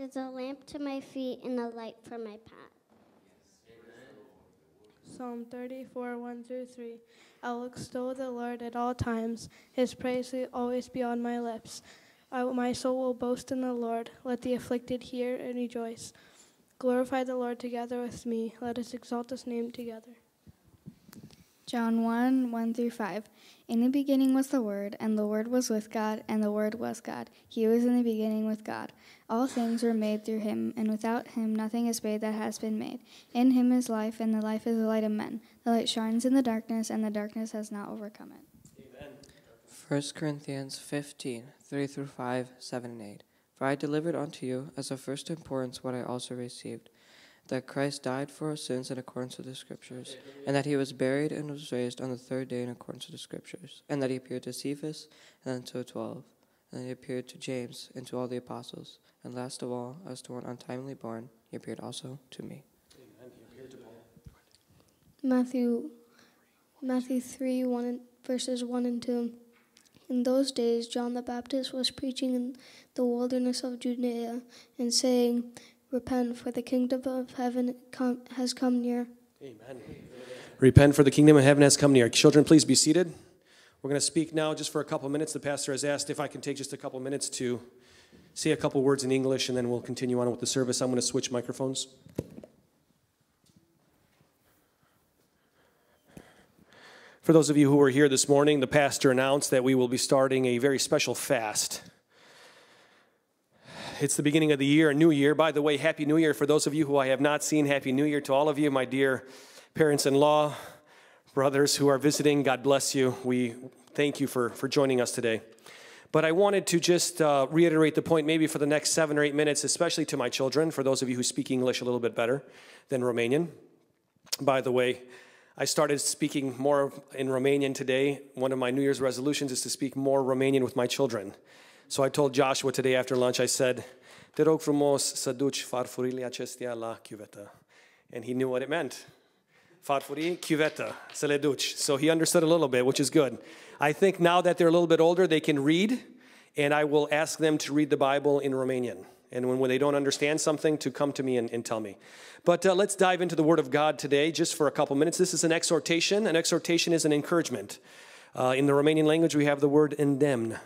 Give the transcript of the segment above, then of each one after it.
is a lamp to my feet and a light for my path. Psalm 34, 1 through 3. I will extol the Lord at all times. His praise will always be on my lips. I, my soul will boast in the Lord. Let the afflicted hear and rejoice. Glorify the Lord together with me. Let us exalt his name together. John 1 1 through 5. In the beginning was the Word, and the Word was with God, and the Word was God. He was in the beginning with God. All things were made through him, and without him nothing is made that has been made. In him is life, and the life is the light of men. The light shines in the darkness, and the darkness has not overcome it. Amen. 1 Corinthians 15 3 through 5, 7 and 8. For I delivered unto you as of first importance what I also received that Christ died for our sins in accordance with the Scriptures, and that he was buried and was raised on the third day in accordance with the Scriptures, and that he appeared to Cephas and then to the twelve, and then he appeared to James and to all the apostles, and last of all, as to one untimely born, he appeared also to me. Matthew, Matthew 3, 1 and, verses 1 and 2. In those days, John the Baptist was preaching in the wilderness of Judea and saying, Repent, for the kingdom of heaven com- has come near. Amen. Repent, for the kingdom of heaven has come near. Children, please be seated. We're going to speak now just for a couple minutes. The pastor has asked if I can take just a couple minutes to say a couple words in English, and then we'll continue on with the service. I'm going to switch microphones. For those of you who were here this morning, the pastor announced that we will be starting a very special fast it's the beginning of the year, a new year. By the way, Happy New Year for those of you who I have not seen. Happy New Year to all of you, my dear parents in law, brothers who are visiting. God bless you. We thank you for, for joining us today. But I wanted to just uh, reiterate the point, maybe for the next seven or eight minutes, especially to my children, for those of you who speak English a little bit better than Romanian. By the way, I started speaking more in Romanian today. One of my New Year's resolutions is to speak more Romanian with my children. So I told Joshua today after lunch, I said, te rog frumos să duci farfurile acestea la chiuvetă. And he knew what it meant. Farfurii, chiuvetă, să le duci. So he understood a little bit, which is good. I think now that they're a little bit older, they can read, and I will ask them to read the Bible in Romanian. And when, when they don't understand something, to come to me and, and tell me. But uh, let's dive into the Word of God today just for a couple minutes. This is an exhortation. An exhortation is an encouragement. Uh, in the Romanian language, we have the word "indemn."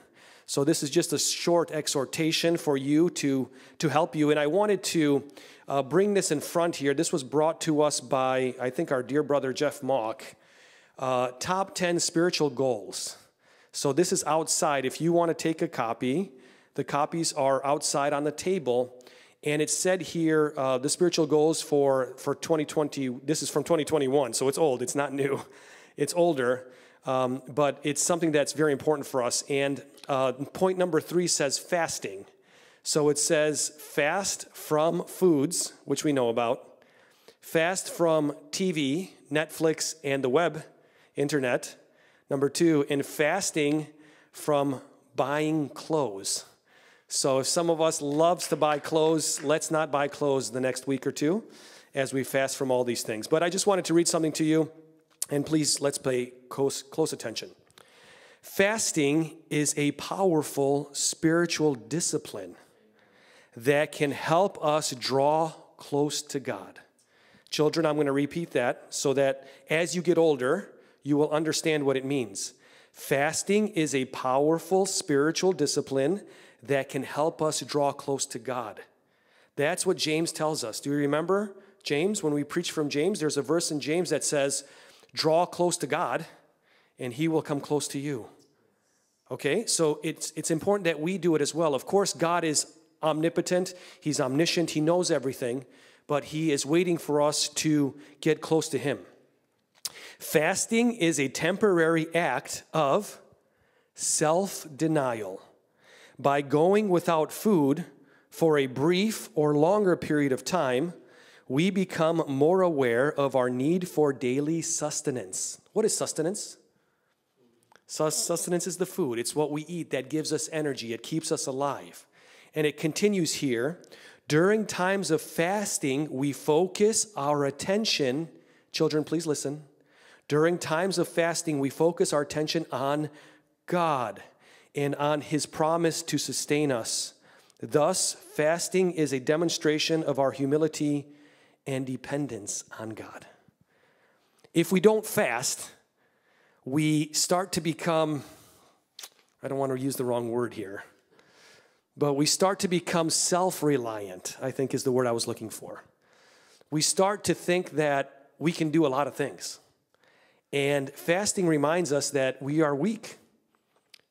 So this is just a short exhortation for you to, to help you. And I wanted to uh, bring this in front here. This was brought to us by, I think, our dear brother Jeff Mock. Uh, top 10 spiritual goals. So this is outside. If you want to take a copy, the copies are outside on the table. And it said here uh, the spiritual goals for, for 2020. This is from 2021, so it's old, it's not new, it's older. Um, but it's something that's very important for us. And uh, point number three says fasting. So it says fast from foods, which we know about, fast from TV, Netflix, and the web, internet. Number two, and fasting from buying clothes. So if some of us loves to buy clothes, let's not buy clothes the next week or two as we fast from all these things. But I just wanted to read something to you, and please let's pay close, close attention. Fasting is a powerful spiritual discipline that can help us draw close to God. Children, I'm going to repeat that so that as you get older, you will understand what it means. Fasting is a powerful spiritual discipline that can help us draw close to God. That's what James tells us. Do you remember James? When we preach from James, there's a verse in James that says, Draw close to God, and he will come close to you. Okay, so it's, it's important that we do it as well. Of course, God is omnipotent, He's omniscient, He knows everything, but He is waiting for us to get close to Him. Fasting is a temporary act of self denial. By going without food for a brief or longer period of time, we become more aware of our need for daily sustenance. What is sustenance? Sustenance is the food, it's what we eat that gives us energy, it keeps us alive. And it continues here during times of fasting, we focus our attention. Children, please listen. During times of fasting, we focus our attention on God and on His promise to sustain us. Thus, fasting is a demonstration of our humility and dependence on God. If we don't fast, we start to become, I don't want to use the wrong word here, but we start to become self reliant, I think is the word I was looking for. We start to think that we can do a lot of things. And fasting reminds us that we are weak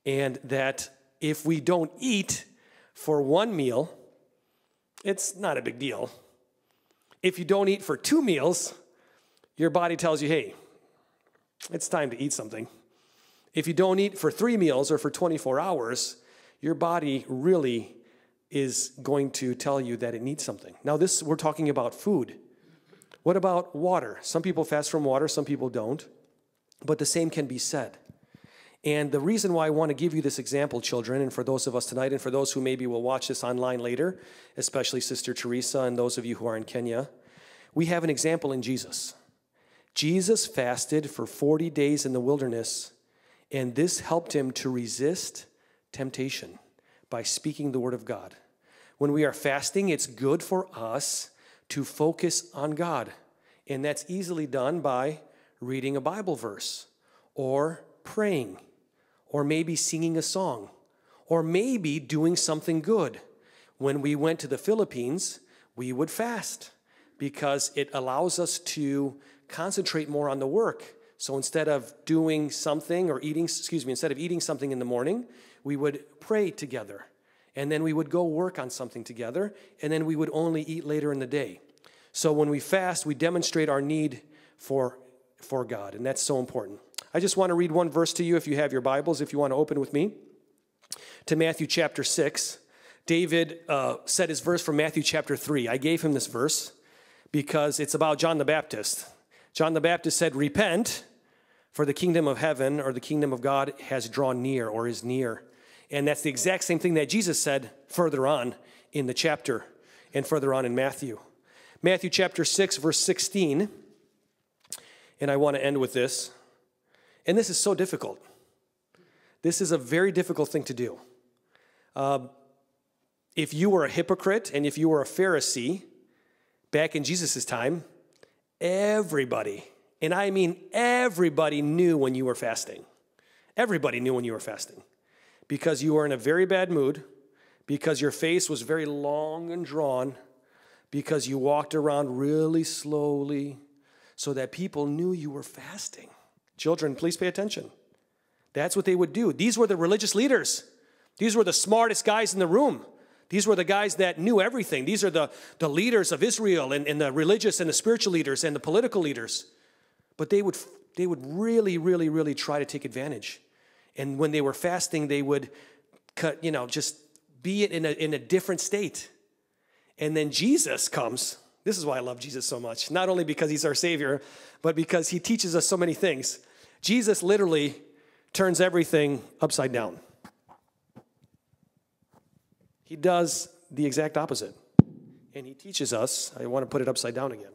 and that if we don't eat for one meal, it's not a big deal. If you don't eat for two meals, your body tells you, hey, it's time to eat something. If you don't eat for three meals or for 24 hours, your body really is going to tell you that it needs something. Now, this we're talking about food. What about water? Some people fast from water, some people don't, but the same can be said. And the reason why I want to give you this example, children, and for those of us tonight, and for those who maybe will watch this online later, especially Sister Teresa and those of you who are in Kenya, we have an example in Jesus. Jesus fasted for 40 days in the wilderness, and this helped him to resist temptation by speaking the word of God. When we are fasting, it's good for us to focus on God, and that's easily done by reading a Bible verse or praying or maybe singing a song or maybe doing something good. When we went to the Philippines, we would fast because it allows us to concentrate more on the work. So instead of doing something or eating, excuse me, instead of eating something in the morning, we would pray together. And then we would go work on something together. And then we would only eat later in the day. So when we fast, we demonstrate our need for, for God. And that's so important. I just want to read one verse to you if you have your Bibles, if you want to open with me to Matthew chapter 6. David uh, said his verse from Matthew chapter 3. I gave him this verse because it's about John the Baptist. John the Baptist said, Repent, for the kingdom of heaven or the kingdom of God has drawn near or is near. And that's the exact same thing that Jesus said further on in the chapter and further on in Matthew. Matthew chapter 6, verse 16. And I want to end with this. And this is so difficult. This is a very difficult thing to do. Uh, if you were a hypocrite and if you were a Pharisee back in Jesus' time, Everybody, and I mean everybody, knew when you were fasting. Everybody knew when you were fasting because you were in a very bad mood, because your face was very long and drawn, because you walked around really slowly, so that people knew you were fasting. Children, please pay attention. That's what they would do. These were the religious leaders, these were the smartest guys in the room. These were the guys that knew everything. These are the, the leaders of Israel and, and the religious and the spiritual leaders and the political leaders. But they would, they would really, really, really try to take advantage. And when they were fasting, they would cut, you know, just be in a, in a different state. And then Jesus comes. This is why I love Jesus so much, not only because he's our Savior, but because he teaches us so many things. Jesus literally turns everything upside down. He does the exact opposite. And he teaches us, I want to put it upside down again.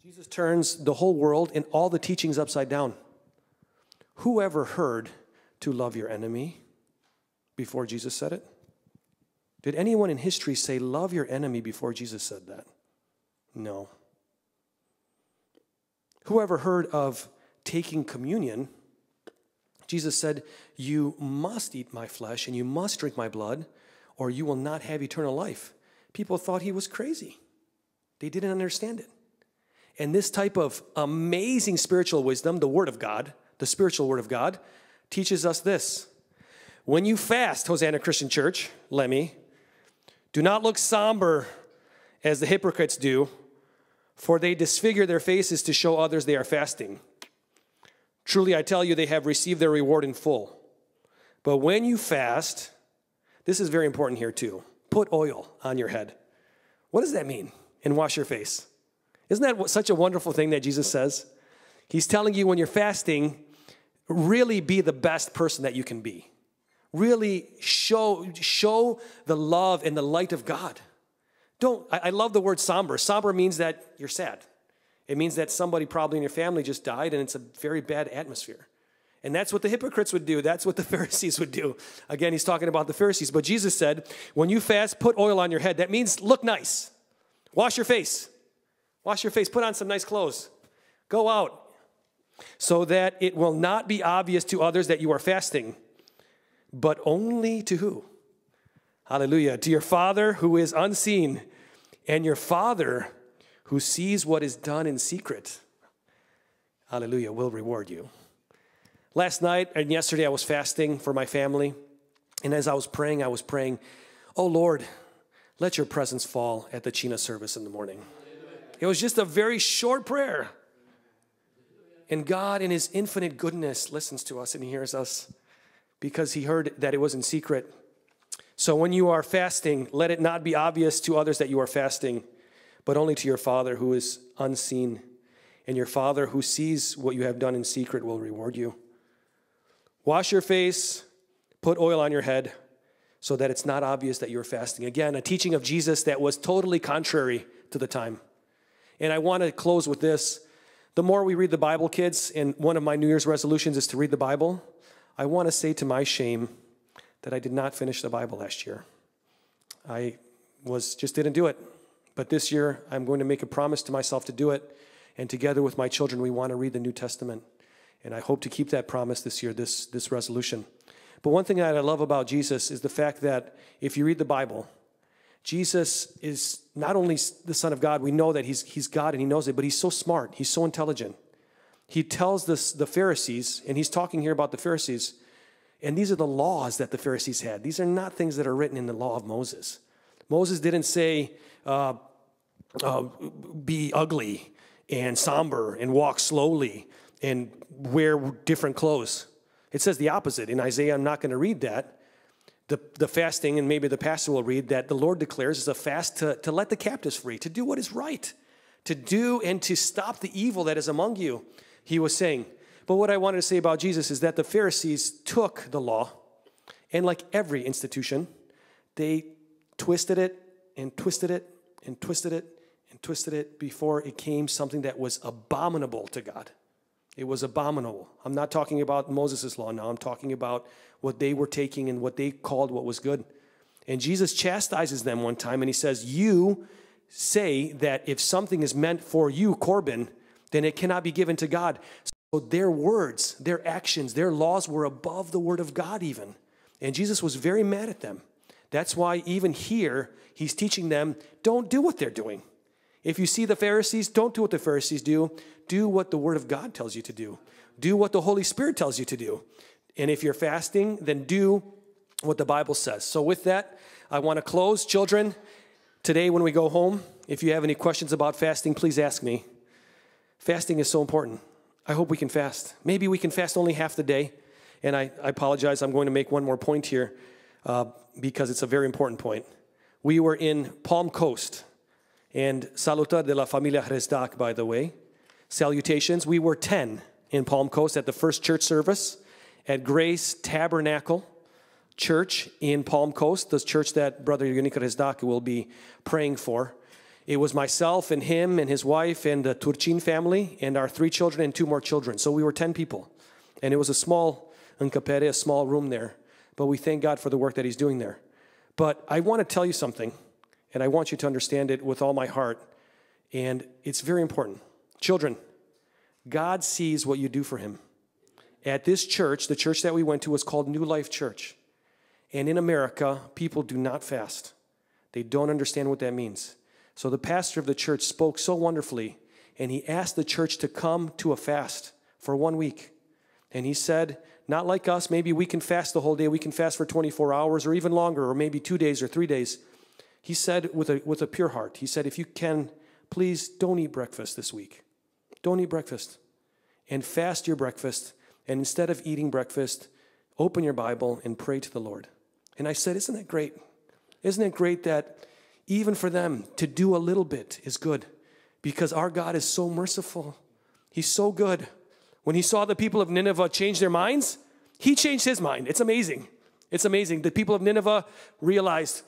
Jesus turns the whole world and all the teachings upside down. Whoever heard to love your enemy before Jesus said it? Did anyone in history say, Love your enemy before Jesus said that? No. Whoever heard of taking communion Jesus said, You must eat my flesh and you must drink my blood, or you will not have eternal life. People thought he was crazy, they didn't understand it. And this type of amazing spiritual wisdom, the Word of God, the spiritual Word of God, teaches us this. When you fast, Hosanna Christian Church, Lemmy, do not look somber as the hypocrites do, for they disfigure their faces to show others they are fasting. Truly, I tell you, they have received their reward in full. But when you fast, this is very important here too put oil on your head. What does that mean? And wash your face. Isn't that such a wonderful thing that Jesus says? He's telling you when you're fasting, really be the best person that you can be. Really show, show the love and the light of God. Don't, I, I love the word somber. Somber means that you're sad. It means that somebody probably in your family just died and it's a very bad atmosphere. And that's what the hypocrites would do. That's what the Pharisees would do. Again, he's talking about the Pharisees. But Jesus said, when you fast, put oil on your head. That means look nice. Wash your face. Wash your face. Put on some nice clothes. Go out so that it will not be obvious to others that you are fasting, but only to who? Hallelujah. To your Father who is unseen. And your Father who sees what is done in secret, hallelujah, will reward you. Last night and yesterday, I was fasting for my family. And as I was praying, I was praying, Oh Lord, let your presence fall at the Chena service in the morning. It was just a very short prayer. And God, in His infinite goodness, listens to us and hears us because He heard that it was in secret. So when you are fasting, let it not be obvious to others that you are fasting but only to your Father who is unseen. And your Father who sees what you have done in secret will reward you. Wash your face, put oil on your head, so that it's not obvious that you're fasting. Again, a teaching of Jesus that was totally contrary to the time. And I want to close with this. The more we read the Bible, kids, and one of my New Year's resolutions is to read the Bible, I want to say to my shame that I did not finish the Bible last year. I was just didn't do it. But this year, I'm going to make a promise to myself to do it. And together with my children, we want to read the New Testament. And I hope to keep that promise this year, this, this resolution. But one thing that I love about Jesus is the fact that if you read the Bible, Jesus is not only the Son of God, we know that he's, he's God and he knows it, but he's so smart, he's so intelligent. He tells this, the Pharisees, and he's talking here about the Pharisees, and these are the laws that the Pharisees had. These are not things that are written in the law of Moses. Moses didn't say, uh, uh, be ugly and somber and walk slowly and wear different clothes. It says the opposite. In Isaiah, I'm not going to read that. The, the fasting, and maybe the pastor will read that the Lord declares is a fast to, to let the captives free, to do what is right, to do and to stop the evil that is among you, he was saying. But what I wanted to say about Jesus is that the Pharisees took the law, and like every institution, they twisted it and twisted it and twisted it and twisted it before it came something that was abominable to God. It was abominable. I'm not talking about Moses' law now. I'm talking about what they were taking and what they called what was good. And Jesus chastises them one time and he says, You say that if something is meant for you, Corbin, then it cannot be given to God. So their words, their actions, their laws were above the word of God, even. And Jesus was very mad at them. That's why, even here, he's teaching them don't do what they're doing. If you see the Pharisees, don't do what the Pharisees do. Do what the Word of God tells you to do, do what the Holy Spirit tells you to do. And if you're fasting, then do what the Bible says. So, with that, I want to close. Children, today when we go home, if you have any questions about fasting, please ask me. Fasting is so important. I hope we can fast. Maybe we can fast only half the day. And I, I apologize, I'm going to make one more point here uh, because it's a very important point. We were in Palm Coast and Salutar de la Familia Hresdak, by the way. Salutations. We were 10 in Palm Coast at the first church service at Grace Tabernacle Church in Palm Coast, the church that Brother Yunika Hresdak will be praying for. It was myself and him and his wife and the Turchin family and our three children and two more children. So we were 10 people. And it was a small, Nkapere, a small room there but we thank God for the work that He's doing there. But I want to tell you something, and I want you to understand it with all my heart, and it's very important. Children, God sees what you do for Him. At this church, the church that we went to was called New Life Church. And in America, people do not fast. They don't understand what that means. So the pastor of the church spoke so wonderfully, and he asked the church to come to a fast for one week. And he said, not like us. Maybe we can fast the whole day. We can fast for 24 hours or even longer, or maybe two days or three days. He said with a, with a pure heart, He said, If you can, please don't eat breakfast this week. Don't eat breakfast. And fast your breakfast. And instead of eating breakfast, open your Bible and pray to the Lord. And I said, Isn't that great? Isn't it great that even for them to do a little bit is good? Because our God is so merciful, He's so good. When he saw the people of Nineveh change their minds, he changed his mind. It's amazing. It's amazing. The people of Nineveh realized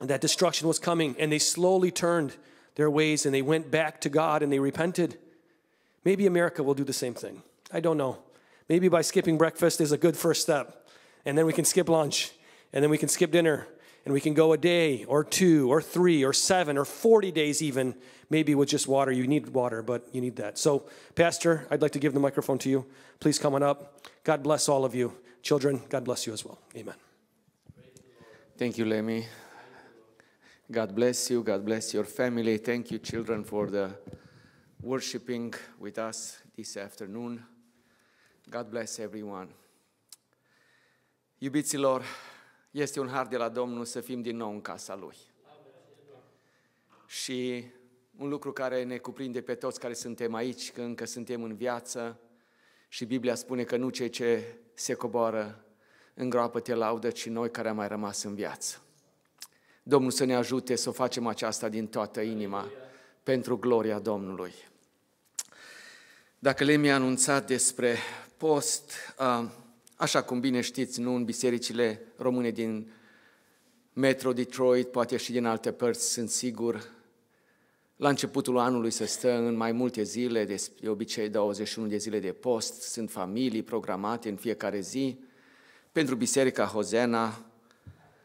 that destruction was coming and they slowly turned their ways and they went back to God and they repented. Maybe America will do the same thing. I don't know. Maybe by skipping breakfast is a good first step. And then we can skip lunch. And then we can skip dinner. And we can go a day or two or three or seven or 40 days, even maybe with just water. You need water, but you need that. So, Pastor, I'd like to give the microphone to you. Please come on up. God bless all of you. Children, God bless you as well. Amen. Thank you, Lemmy. God bless you. God bless your family. Thank you, children, for the worshiping with us this afternoon. God bless everyone. You the Lord. Este un har de la Domnul să fim din nou în casa Lui. Și un lucru care ne cuprinde pe toți care suntem aici, că încă suntem în viață și Biblia spune că nu cei ce se coboară în groapă te laudă, ci noi care am mai rămas în viață. Domnul să ne ajute să facem aceasta din toată inima pentru gloria Domnului. Dacă le mi-a anunțat despre post, uh, așa cum bine știți, nu în bisericile române din Metro Detroit, poate și din alte părți, sunt sigur. La începutul anului se stă în mai multe zile, de obicei 21 de zile de post, sunt familii programate în fiecare zi. Pentru Biserica Hozena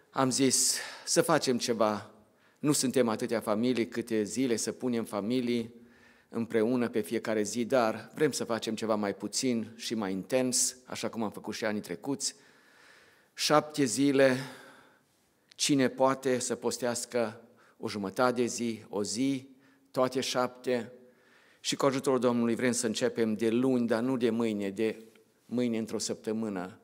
am zis să facem ceva. Nu suntem atâtea familii câte zile să punem familii împreună pe fiecare zi, dar vrem să facem ceva mai puțin și mai intens, așa cum am făcut și anii trecuți. Șapte zile, cine poate să postească o jumătate de zi, o zi, toate șapte, și cu ajutorul Domnului vrem să începem de luni, dar nu de mâine, de mâine într-o săptămână,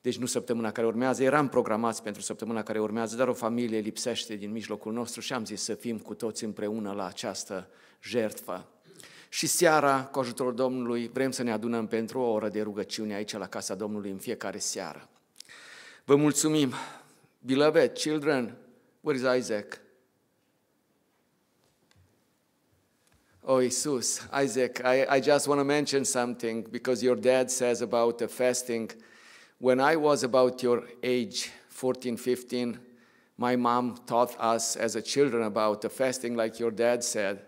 deci nu săptămâna care urmează, eram programați pentru săptămâna care urmează, dar o familie lipsește din mijlocul nostru și am zis să fim cu toți împreună la această jertfă. Și seara, cu ajutorul Domnului, vrem să ne adunăm pentru o oră de rugăciune aici la Casa Domnului în fiecare seară. Vă mulțumim! Beloved, children, where is Isaac? Oh, Isus, Isaac, I, I just want to mention something because your dad says about the fasting – When I was about your age, 14, 15, my mom taught us as a children about the fasting like your dad said.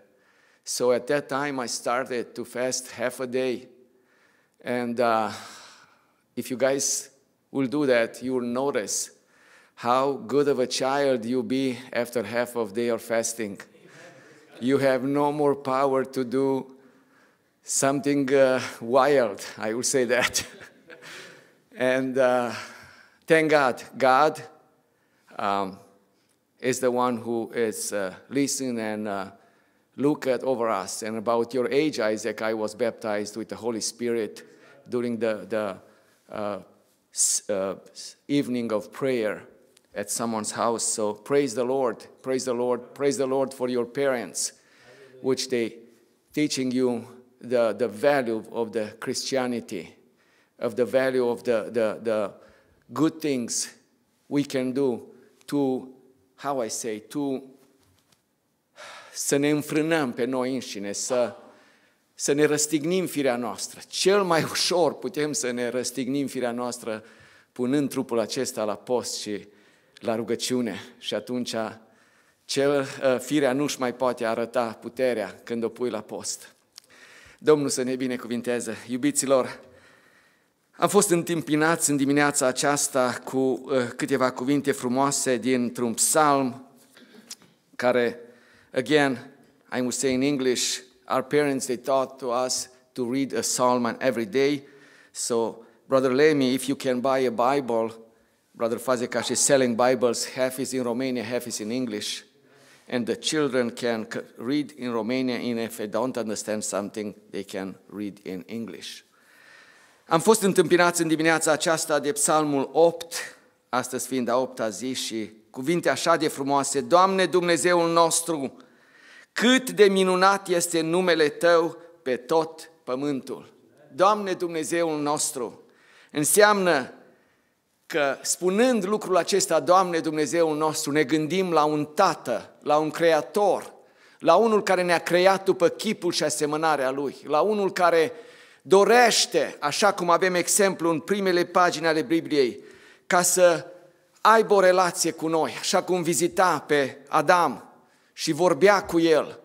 So at that time, I started to fast half a day. And uh, if you guys will do that, you will notice how good of a child you be after half of day of fasting. You have no more power to do something uh, wild, I will say that. And uh, thank God, God um, is the one who is uh, listening and uh, look at over us. And about your age, Isaac, I was baptized with the Holy Spirit during the, the uh, uh evening of prayer at someone's house. So praise the Lord, praise the Lord, praise the Lord for your parents, which they teaching you the, the value of the Christianity. of the value of the, the, the good things we can do to, how I say, to, să ne înfrânăm pe noi înșine, să, să ne răstignim firea noastră. Cel mai ușor putem să ne răstignim firea noastră punând trupul acesta la post și la rugăciune. Și atunci cel, ă, firea nu-și mai poate arăta puterea când o pui la post. Domnul să ne binecuvinteze. Iubiților, Am fost întâmpinați în dimineața aceasta cu uh, câteva cuvinte frumoase dintr-un psalm care, again, I must say in English, our parents, they taught to us to read a psalm every day. So, Brother Lemmy, if you can buy a Bible, Brother Fazekash is selling Bibles, half is in Romania, half is in English. And the children can read in Romania, and if they don't understand something, they can read in English. Am fost întâmpinați în dimineața aceasta de psalmul 8, astăzi fiind a 8-a zi și cuvinte așa de frumoase. Doamne Dumnezeul nostru, cât de minunat este numele Tău pe tot pământul. Doamne Dumnezeul nostru, înseamnă că spunând lucrul acesta, Doamne Dumnezeul nostru, ne gândim la un Tată, la un Creator, la unul care ne-a creat după chipul și asemănarea Lui, la unul care dorește, așa cum avem exemplu în primele pagini ale Bibliei, ca să aibă o relație cu noi, așa cum vizita pe Adam și vorbea cu el.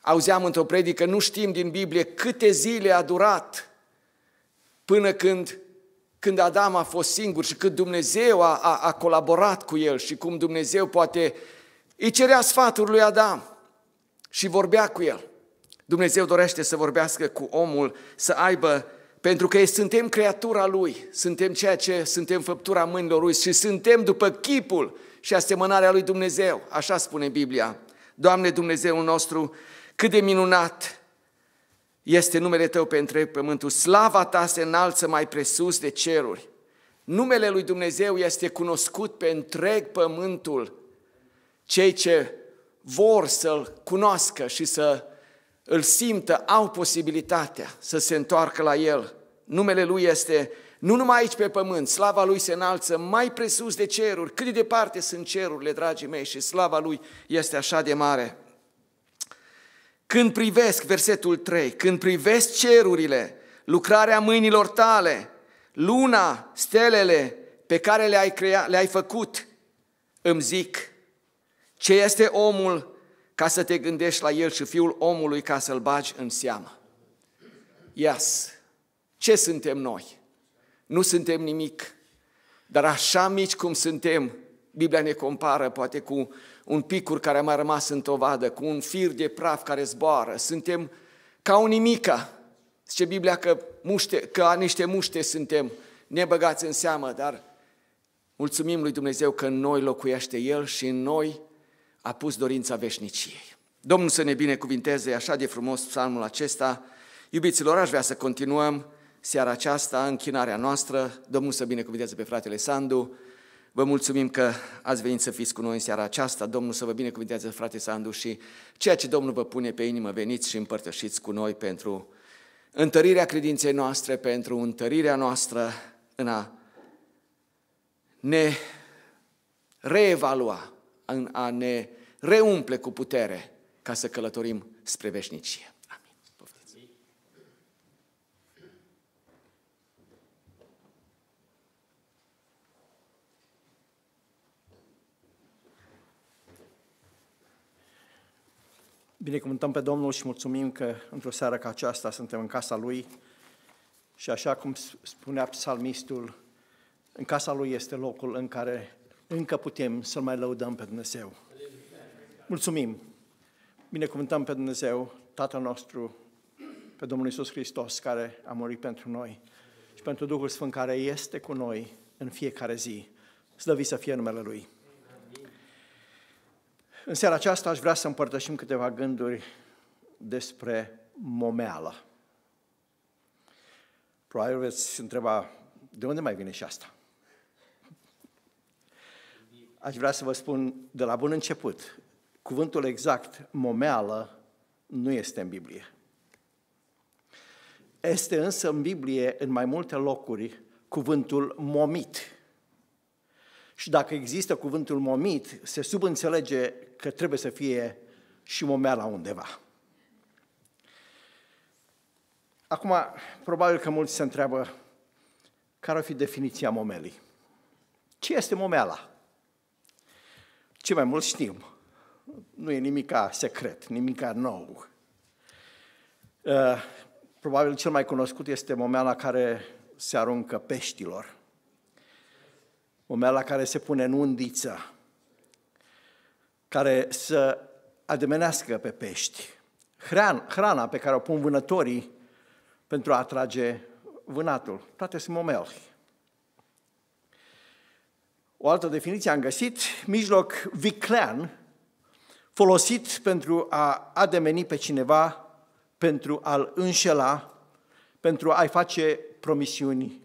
Auzeam într-o predică, nu știm din Biblie câte zile a durat până când, când Adam a fost singur și cât Dumnezeu a, a, a colaborat cu el și cum Dumnezeu poate îi cerea sfatul lui Adam și vorbea cu el. Dumnezeu dorește să vorbească cu omul, să aibă, pentru că suntem creatura lui, suntem ceea ce suntem făptura mâinilor lui și suntem după chipul și asemănarea lui Dumnezeu. Așa spune Biblia. Doamne Dumnezeul nostru, cât de minunat este numele Tău pe întreg pământul. Slava Ta se înalță mai presus de ceruri. Numele lui Dumnezeu este cunoscut pe întreg pământul. Cei ce vor să-L cunoască și să îl simtă, au posibilitatea să se întoarcă la El. Numele Lui este nu numai aici pe pământ, slava Lui se înalță mai presus de ceruri, cât de departe sunt cerurile, dragii mei, și slava Lui este așa de mare. Când privesc, versetul 3, când privesc cerurile, lucrarea mâinilor tale, luna, stelele pe care le-ai, crea, le-ai făcut, îmi zic, ce este omul ca să te gândești la el și fiul omului ca să-l bagi în seamă. Ias, ce suntem noi? Nu suntem nimic, dar așa mici cum suntem, Biblia ne compară poate cu un picur care a mai rămas în tovadă, cu un fir de praf care zboară. Suntem ca o nimica. Zice Biblia că, muște, că niște muște suntem nebăgați în seamă, dar mulțumim lui Dumnezeu că în noi locuiește El și în noi a pus dorința veșniciei. Domnul să ne binecuvinteze așa de frumos psalmul acesta. Iubiților, aș vrea să continuăm seara aceasta închinarea noastră. Domnul să binecuvinteze pe fratele Sandu. Vă mulțumim că ați venit să fiți cu noi în seara aceasta. Domnul să vă binecuvinteze, frate Sandu, și ceea ce Domnul vă pune pe inimă, veniți și împărtășiți cu noi pentru întărirea credinței noastre, pentru întărirea noastră în a ne reevalua în a ne reumple cu putere ca să călătorim spre veșnicie. Binecuvântăm pe Domnul și mulțumim că într-o seară ca aceasta suntem în casa Lui și așa cum spunea psalmistul, în casa Lui este locul în care încă putem să-L mai lăudăm pe Dumnezeu. Mulțumim! Binecuvântăm pe Dumnezeu, Tatăl nostru, pe Domnul Isus Hristos, care a murit pentru noi și pentru Duhul Sfânt care este cu noi în fiecare zi. Slăvit să fie numele Lui! În seara aceasta aș vrea să împărtășim câteva gânduri despre momeală. Probabil veți întreba, de unde mai vine și asta? Aș vrea să vă spun de la bun început, cuvântul exact, momeală, nu este în Biblie. Este însă în Biblie, în mai multe locuri, cuvântul momit. Și dacă există cuvântul momit, se subînțelege că trebuie să fie și momeala undeva. Acum, probabil că mulți se întreabă care ar fi definiția momelii. Ce este momeala? Ce mai mult știm. Nu e nimica secret, nimica nou. Uh, probabil cel mai cunoscut este momeala care se aruncă peștilor. Momeala care se pune în undiță, care să ademenească pe pești. Hran, hrana pe care o pun vânătorii pentru a atrage vânatul. Toate sunt momeli. O altă definiție am găsit, mijloc viclean, folosit pentru a ademeni pe cineva, pentru a-l înșela, pentru a-i face promisiuni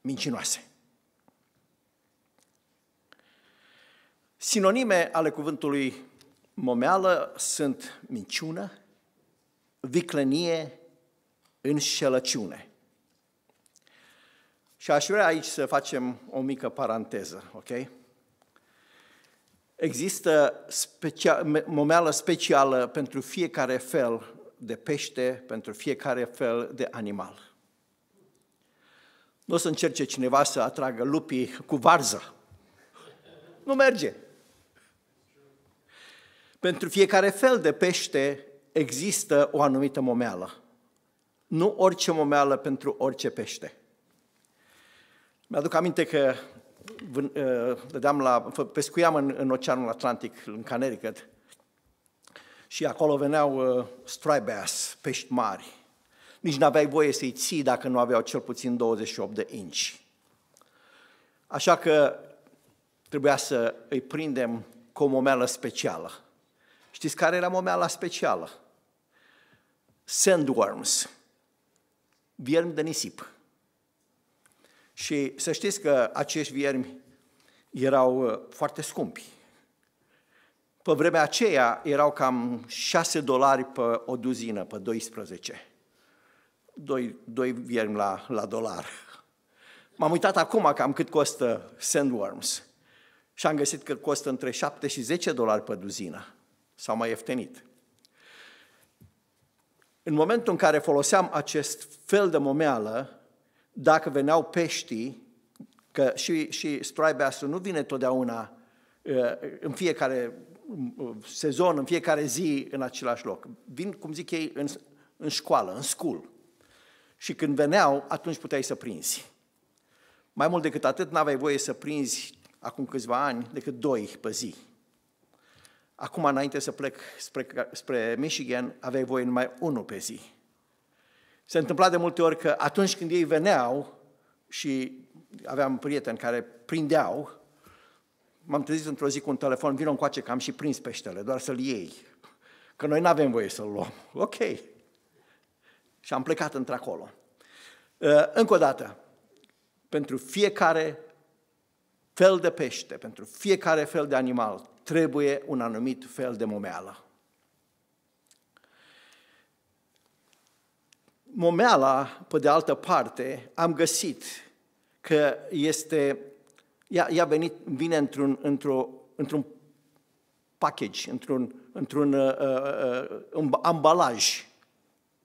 mincinoase. Sinonime ale cuvântului momeală sunt minciună, viclenie, înșelăciune. Și aș vrea aici să facem o mică paranteză, ok? Există specia- momeală specială pentru fiecare fel de pește, pentru fiecare fel de animal. Nu o să încerce cineva să atragă lupii cu varză. Nu merge. Pentru fiecare fel de pește există o anumită momeală. Nu orice momeală pentru orice pește. Mi-aduc aminte că ă, dădeam la, pescuiam în, în Oceanul Atlantic, în Connecticut, și acolo veneau uh, ă, striped bass, pești mari. Nici n-aveai voie să-i ții dacă nu aveau cel puțin 28 de inci. Așa că trebuia să îi prindem cu o momeală specială. Știți care era momeala specială? Sandworms, viermi de nisip. Și să știți că acești viermi erau uh, foarte scumpi. Pe vremea aceea erau cam 6 dolari pe o duzină, pe 12. Doi, doi viermi la, la dolar. M-am uitat acum cam cât costă sandworms și am găsit că costă între 7 și 10 dolari pe duzină. S-au mai ieftenit. În momentul în care foloseam acest fel de momeală, dacă veneau peștii, că și, și striped nu vine totdeauna uh, în fiecare um, uh, sezon, în fiecare zi în același loc. Vin, cum zic ei, în, în școală, în school. Și când veneau, atunci puteai să prinzi. Mai mult decât atât, n-aveai voie să prinzi acum câțiva ani decât doi pe zi. Acum, înainte să plec spre, spre Michigan, aveai voie numai unul pe zi. Se întâmpla de multe ori că atunci când ei veneau și aveam prieteni care prindeau, m-am trezit într-o zi cu un telefon, vină încoace că am și prins peștele, doar să-l iei. Că noi nu avem voie să-l luăm. Ok. Și am plecat într-acolo. Uh, încă o dată, pentru fiecare fel de pește, pentru fiecare fel de animal, trebuie un anumit fel de momeală. momeala, pe de altă parte, am găsit că este, ea, ea venit, vine într-un, într-o, într-un package, într-un, într-un uh, uh, uh ambalaj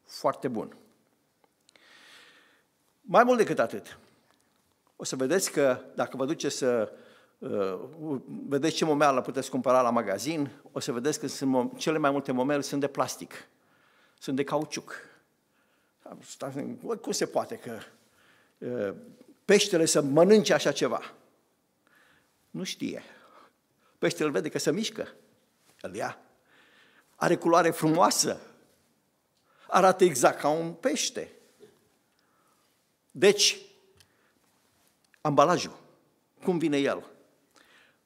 foarte bun. Mai mult decât atât, o să vedeți că dacă vă duceți să uh, vedeți ce momeală puteți cumpăra la magazin, o să vedeți că sunt, cele mai multe momele sunt de plastic, sunt de cauciuc. Cum se poate că peștele să mănânce așa ceva? Nu știe. Peștele îl vede că se mișcă. Îl ia. Are culoare frumoasă. Arată exact ca un pește. Deci, ambalajul. Cum vine el?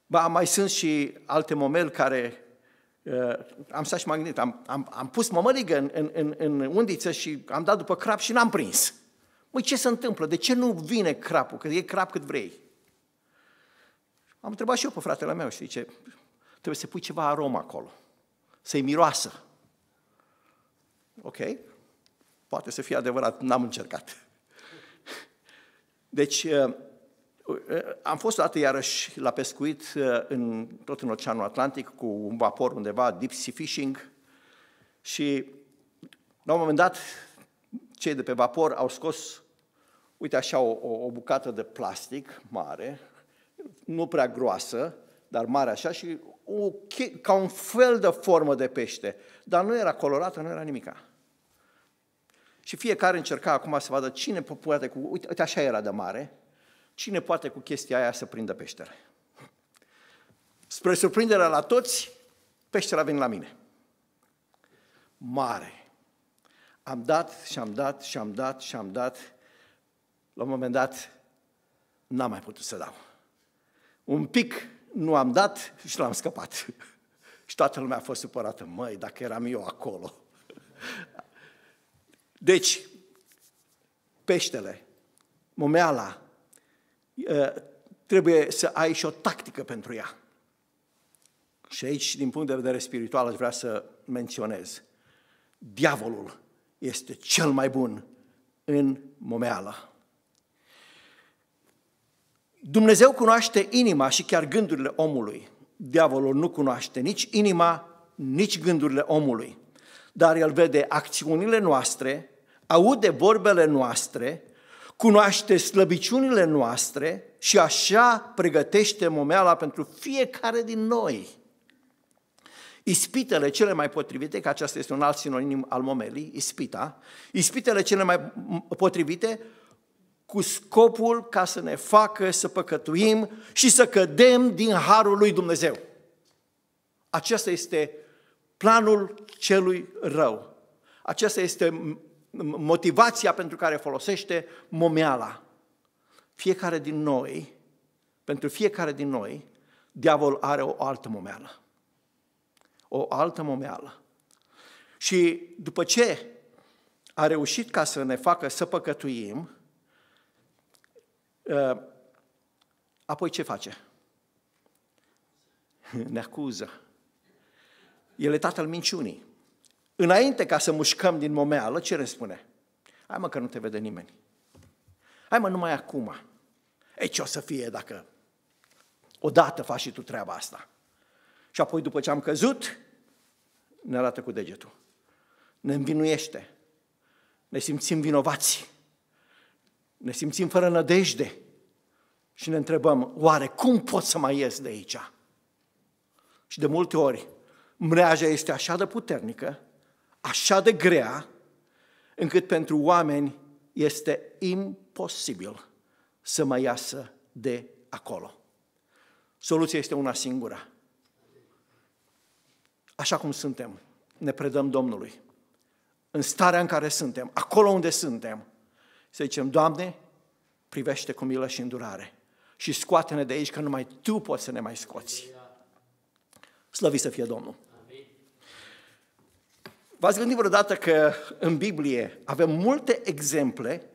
Ba, mai sunt și alte momeli care Uh, am stat și m-am gândit, am, am, am pus mămăligă în, în, în, în undiță și am dat după crap și n-am prins. Măi, ce se întâmplă? De ce nu vine crapul? Că e crap cât vrei. Am întrebat și eu pe fratele meu și zice, trebuie să pui ceva aromă acolo, să-i miroasă. Ok, poate să fie adevărat, n-am încercat. Deci, uh, Uh, am fost dată iarăși la pescuit, uh, în, tot în Oceanul Atlantic, cu un vapor undeva, deep sea fishing, și la un moment dat cei de pe vapor au scos, uite așa, o, o, o bucată de plastic mare, nu prea groasă, dar mare așa, și o, ca un fel de formă de pește. Dar nu era colorată, nu era nimica. Și fiecare încerca acum să vadă cine poate cu... Uite, uite așa era de mare. Cine poate cu chestia aia să prindă peștera? Spre surprinderea la toți, peștera vine la mine. Mare. Am dat și am dat și am dat și am dat. La un moment dat, n-am mai putut să dau. Un pic nu am dat și l-am scăpat. și toată lumea a fost supărată. Măi, dacă eram eu acolo. deci, peștele, momeala, trebuie să ai și o tactică pentru ea. Și aici, din punct de vedere spiritual, aș vrea să menționez. Diavolul este cel mai bun în momeală. Dumnezeu cunoaște inima și chiar gândurile omului. Diavolul nu cunoaște nici inima, nici gândurile omului. Dar el vede acțiunile noastre, aude vorbele noastre cunoaște slăbiciunile noastre și așa pregătește momeala pentru fiecare din noi. Ispitele cele mai potrivite, că aceasta este un alt sinonim al momelii, ispita, ispitele cele mai potrivite cu scopul ca să ne facă să păcătuim și să cădem din harul lui Dumnezeu. Acesta este planul celui rău. Aceasta este motivația pentru care folosește momeala. Fiecare din noi, pentru fiecare din noi, diavol are o altă momeală. O altă momeală. Și după ce a reușit ca să ne facă să păcătuim, ă, apoi ce face? Ne acuză. El e tatăl minciunii înainte ca să mușcăm din momeală, ce le spune? Hai mă că nu te vede nimeni. Hai mă numai acum. Ei, ce o să fie dacă odată faci și tu treaba asta? Și apoi după ce am căzut, ne arată cu degetul. Ne învinuiește. Ne simțim vinovați. Ne simțim fără nădejde. Și ne întrebăm, oare cum pot să mai ies de aici? Și de multe ori, mreaja este așa de puternică așa de grea, încât pentru oameni este imposibil să mai iasă de acolo. Soluția este una singură. Așa cum suntem, ne predăm Domnului. În starea în care suntem, acolo unde suntem, să zicem, Doamne, privește cu milă și îndurare și scoate-ne de aici, că numai Tu poți să ne mai scoți. Slăvi să fie Domnul! V-ați gândit vreodată că în Biblie avem multe exemple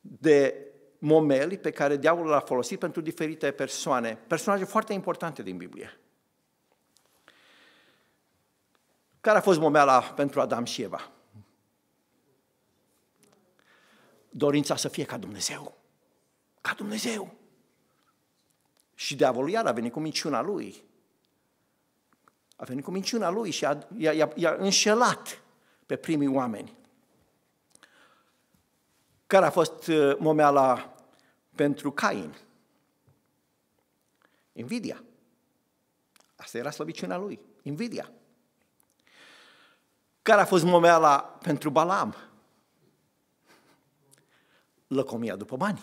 de momeli pe care diavolul l-a folosit pentru diferite persoane, personaje foarte importante din Biblie. Care a fost momeala pentru Adam și Eva? Dorința să fie ca Dumnezeu. Ca Dumnezeu. Și diavolul iar a venit cu minciuna lui a venit cu minciuna lui și a, i-a, i-a înșelat pe primii oameni. Care a fost uh, momeala pentru Cain? Invidia. Asta era slăbiciunea lui, invidia. Care a fost momeala pentru Balam? Lăcomia după bani.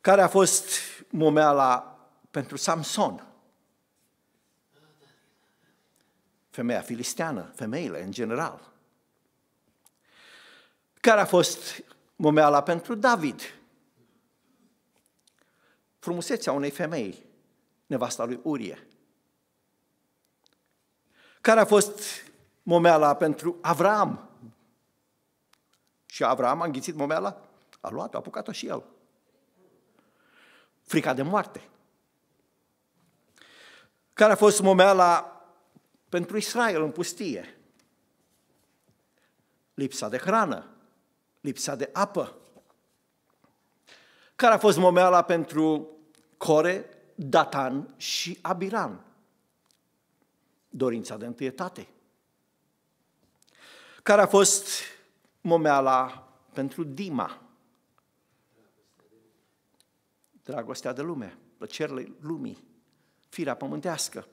Care a fost momeala pentru Samson? femeia filisteană, femeile în general. Care a fost momeala pentru David? Frumusețea unei femei, nevasta lui Urie. Care a fost momeala pentru Avram? Și Avram a înghițit momeala, a luat-o, a apucat-o și el. Frica de moarte. Care a fost momeala pentru Israel în pustie. Lipsa de hrană, lipsa de apă. Care a fost momeala pentru Core, Datan și Abiram? Dorința de întâietate. Care a fost momeala pentru Dima? Dragostea de lume, plăcerile lumii, firea pământească.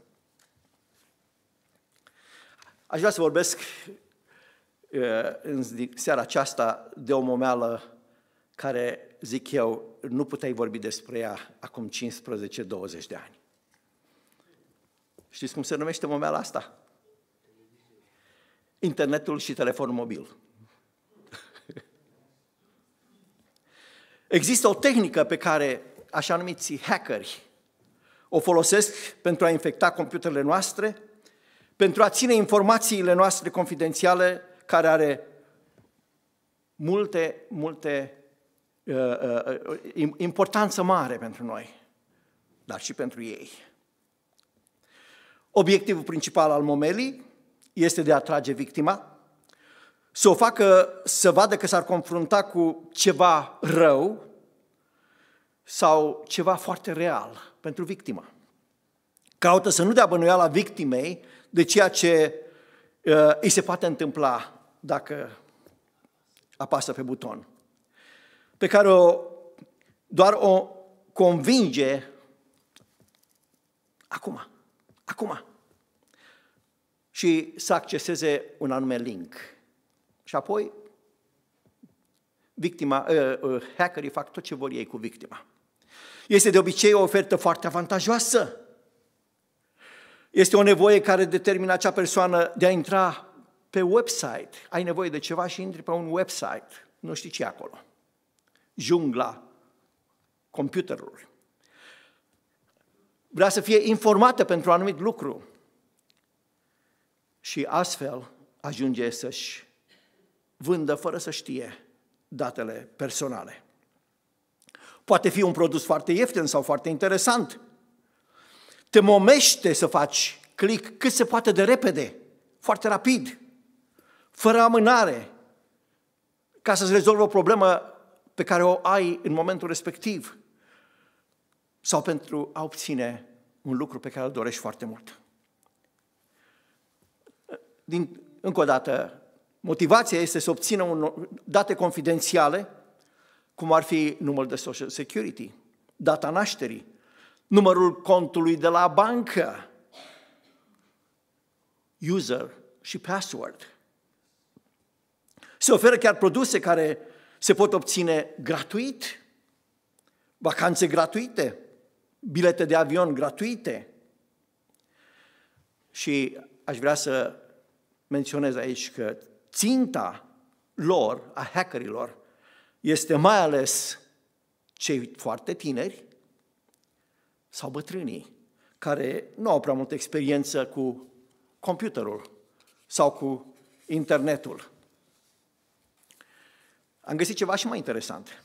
Aș vrea să vorbesc în seara aceasta de o momeală care, zic eu, nu puteai vorbi despre ea acum 15-20 de ani. Știți cum se numește momeala asta? Internetul și telefonul mobil. Există o tehnică pe care așa numiți hackeri o folosesc pentru a infecta computerele noastre pentru a ține informațiile noastre confidențiale, care are multe, multe uh, uh, uh, importanță mare pentru noi, dar și pentru ei. Obiectivul principal al momelii este de a atrage victima, să o facă să vadă că s-ar confrunta cu ceva rău sau ceva foarte real pentru victima. Caută să nu dea la victimei de ceea ce uh, îi se poate întâmpla dacă apasă pe buton, pe care o, doar o convinge acum, acum, și să acceseze un anume link. Și apoi, victima, uh, uh, hackerii fac tot ce vor ei cu victima. Este de obicei o ofertă foarte avantajoasă, este o nevoie care determină acea persoană de a intra pe website. Ai nevoie de ceva și intri pe un website. Nu știi ce acolo. Jungla computerului. Vrea să fie informată pentru un anumit lucru. Și astfel ajunge să-și vândă fără să știe datele personale. Poate fi un produs foarte ieftin sau foarte interesant, te momește să faci clic. cât se poate de repede, foarte rapid, fără amânare, ca să-ți rezolvi o problemă pe care o ai în momentul respectiv sau pentru a obține un lucru pe care îl dorești foarte mult. Din, încă o dată, motivația este să obțină un, date confidențiale, cum ar fi numărul de social security, data nașterii, numărul contului de la bancă, user și password. Se oferă chiar produse care se pot obține gratuit, vacanțe gratuite, bilete de avion gratuite. Și aș vrea să menționez aici că ținta lor, a hackerilor, este mai ales cei foarte tineri, sau bătrânii care nu au prea multă experiență cu computerul sau cu internetul. Am găsit ceva și mai interesant.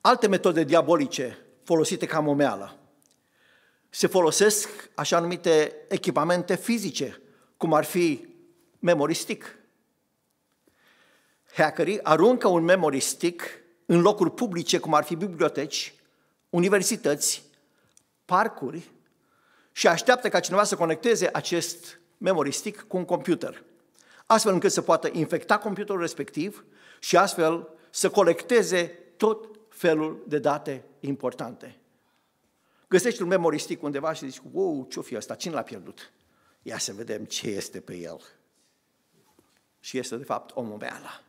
Alte metode diabolice folosite ca momeală. Se folosesc așa numite echipamente fizice, cum ar fi memoristic. Hackerii aruncă un memoristic în locuri publice, cum ar fi biblioteci, universități parcuri și așteaptă ca cineva să conecteze acest memory stick cu un computer, astfel încât să poată infecta computerul respectiv și astfel să colecteze tot felul de date importante. Găsești un memory stick undeva și zici, wow, ce-o fi asta, cine l-a pierdut? Ia să vedem ce este pe el. Și este, de fapt, o meala.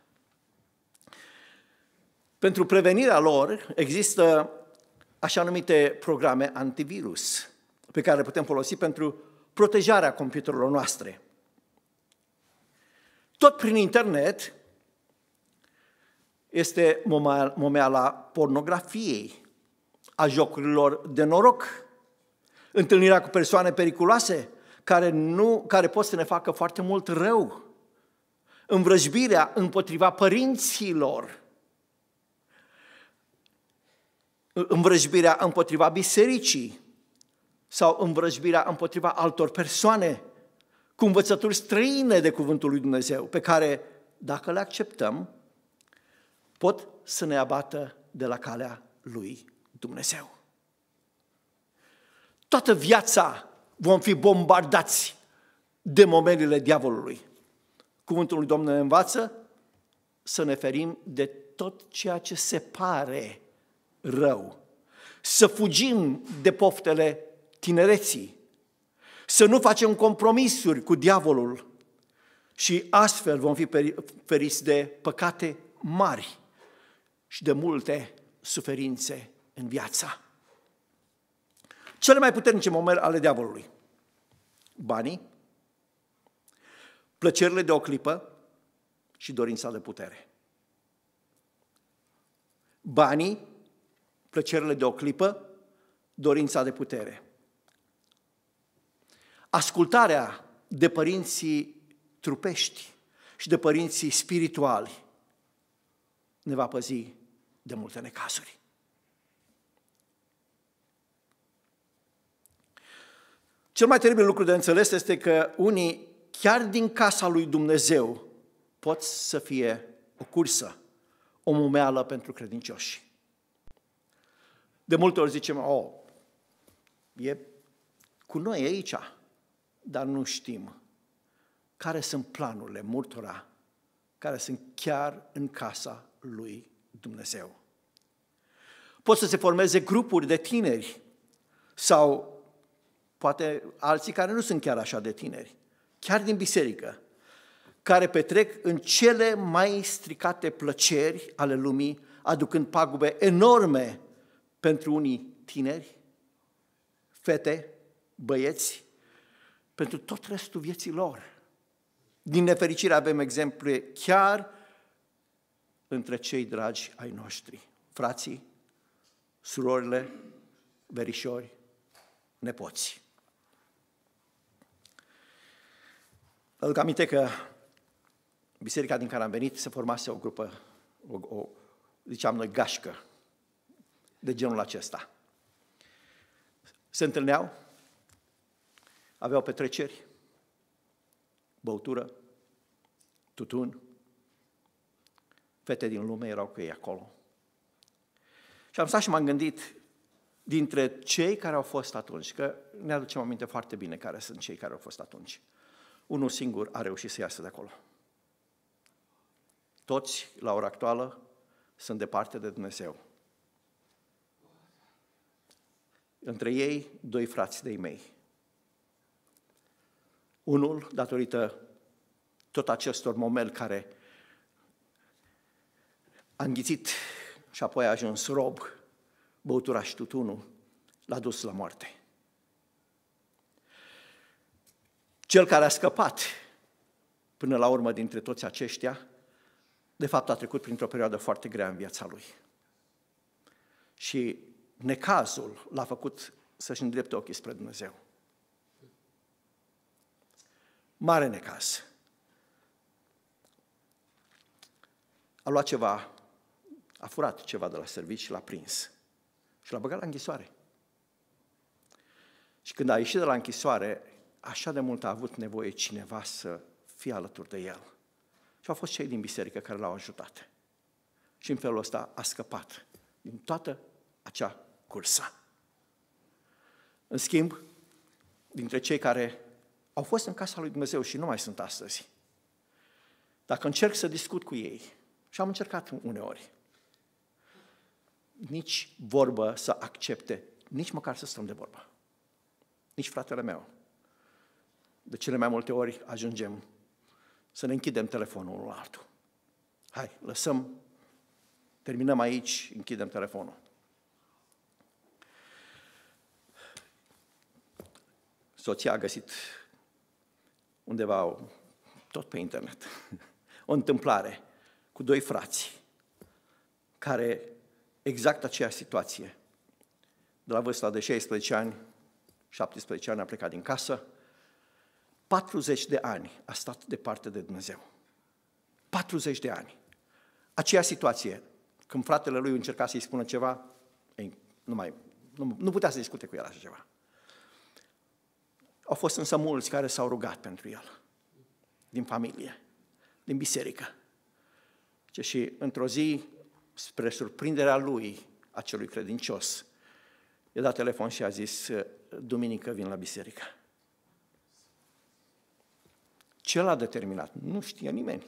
Pentru prevenirea lor există așa numite programe antivirus, pe care le putem folosi pentru protejarea computerelor noastre. Tot prin internet este momeala pornografiei, a jocurilor de noroc, întâlnirea cu persoane periculoase care, nu, care pot să ne facă foarte mult rău, învrăjbirea împotriva părinților, învrăjbirea împotriva bisericii sau învrăjbirea împotriva altor persoane, cu învățături străine de cuvântul lui Dumnezeu, pe care, dacă le acceptăm, pot să ne abată de la calea lui Dumnezeu. Toată viața vom fi bombardați de momentele diavolului. Cuvântul lui Domnul ne învață să ne ferim de tot ceea ce se pare rău, să fugim de poftele tinereții, să nu facem compromisuri cu diavolul și astfel vom fi feriți de păcate mari și de multe suferințe în viața. Cele mai puternice momente ale diavolului. Banii, plăcerile de o clipă și dorința de putere. Banii, plăcerile de o clipă, dorința de putere. Ascultarea de părinții trupești și de părinții spirituali ne va păzi de multe necazuri. Cel mai teribil lucru de înțeles este că unii, chiar din casa lui Dumnezeu, pot să fie o cursă, o mumeală pentru credincioși. De multe ori zicem, oh, e cu noi aici, dar nu știm care sunt planurile multora care sunt chiar în casa lui Dumnezeu. Pot să se formeze grupuri de tineri sau poate alții care nu sunt chiar așa de tineri, chiar din biserică, care petrec în cele mai stricate plăceri ale lumii, aducând pagube enorme pentru unii tineri, fete, băieți, pentru tot restul vieții lor. Din nefericire avem exemple chiar între cei dragi ai noștri, frații, surorile, verișori, nepoți. Aduc aminte că biserica din care am venit se formase o grupă, o, o ziceam noi, gașcă, de genul acesta. Se întâlneau, aveau petreceri, băutură, tutun, fete din lume erau cu ei acolo. Și am stat și m-am gândit, dintre cei care au fost atunci, că ne aducem aminte foarte bine care sunt cei care au fost atunci, unul singur a reușit să iasă de acolo. Toți, la ora actuală, sunt departe de Dumnezeu. între ei doi frați de-ai mei. Unul, datorită tot acestor momel care a înghițit și apoi a ajuns rob, băutura și tutunul, l-a dus la moarte. Cel care a scăpat până la urmă dintre toți aceștia, de fapt a trecut printr-o perioadă foarte grea în viața lui. Și necazul l-a făcut să-și îndrepte ochii spre Dumnezeu. Mare necaz. A luat ceva, a furat ceva de la servici și l-a prins. Și l-a băgat la închisoare. Și când a ieșit de la închisoare, așa de mult a avut nevoie cineva să fie alături de el. Și au fost cei din biserică care l-au ajutat. Și în felul ăsta a scăpat din toată acea cursa. În schimb, dintre cei care au fost în casa lui Dumnezeu și nu mai sunt astăzi, dacă încerc să discut cu ei, și am încercat uneori, nici vorbă să accepte, nici măcar să stăm de vorbă. Nici fratele meu. De cele mai multe ori ajungem să ne închidem telefonul unul altul. Hai, lăsăm, terminăm aici, închidem telefonul. soția a găsit undeva, tot pe internet, o întâmplare cu doi frați care exact aceeași situație. De la vârsta de 16 ani, 17 ani a plecat din casă, 40 de ani a stat departe de Dumnezeu. 40 de ani. Aceea situație. Când fratele lui încerca să-i spună ceva, ei, nu, mai, nu, nu putea să discute cu el așa ceva. Au fost însă mulți care s-au rugat pentru el, din familie, din biserică. Ce și într-o zi, spre surprinderea lui, acelui credincios, i-a dat telefon și a zis, duminică vin la biserică. Ce l-a determinat? Nu știe nimeni.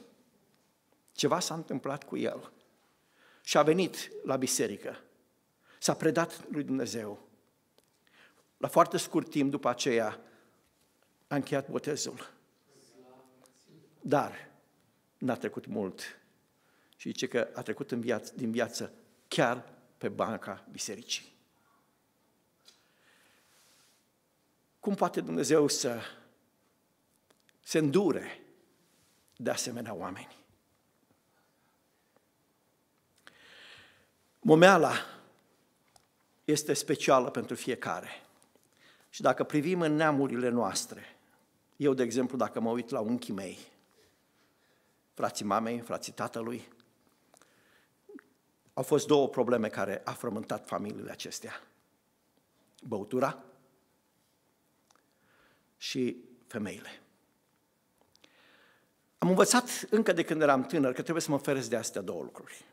Ceva s-a întâmplat cu el. Și a venit la biserică. S-a predat lui Dumnezeu. La foarte scurt timp după aceea, a încheiat botezul. Dar n-a trecut mult. Și zice că a trecut în viață, din viață chiar pe banca bisericii. Cum poate Dumnezeu să se îndure de asemenea oameni? Momeala este specială pentru fiecare. Și dacă privim în neamurile noastre, eu, de exemplu, dacă mă uit la unchii mei, frații mamei, frații tatălui, au fost două probleme care a frământat familiile acestea. Băutura și femeile. Am învățat încă de când eram tânăr că trebuie să mă feresc de astea două lucruri.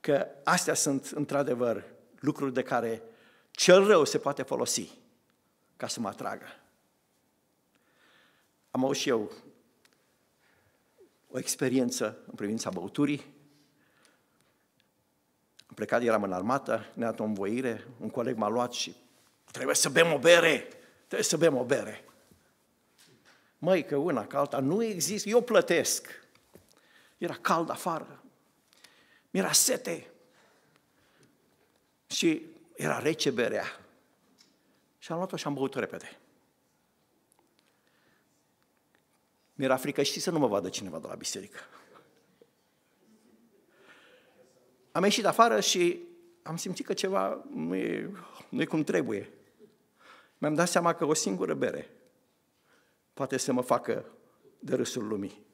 Că astea sunt, într-adevăr, lucruri de care cel rău se poate folosi ca să mă atragă. Am avut și eu o experiență în privința băuturii. Am plecat, eram în armată, ne-a o învoire, un coleg m-a luat și trebuie să bem o bere, trebuie să bem o bere. Măi, că una, că alta, nu există, eu plătesc. Era cald afară, mi-era sete și era rece berea. Și am luat-o și am băut repede. Mi-era frică și să nu mă vadă cineva de la biserică. Am ieșit afară și am simțit că ceva nu e, nu e cum trebuie. Mi-am dat seama că o singură bere poate să mă facă de râsul lumii.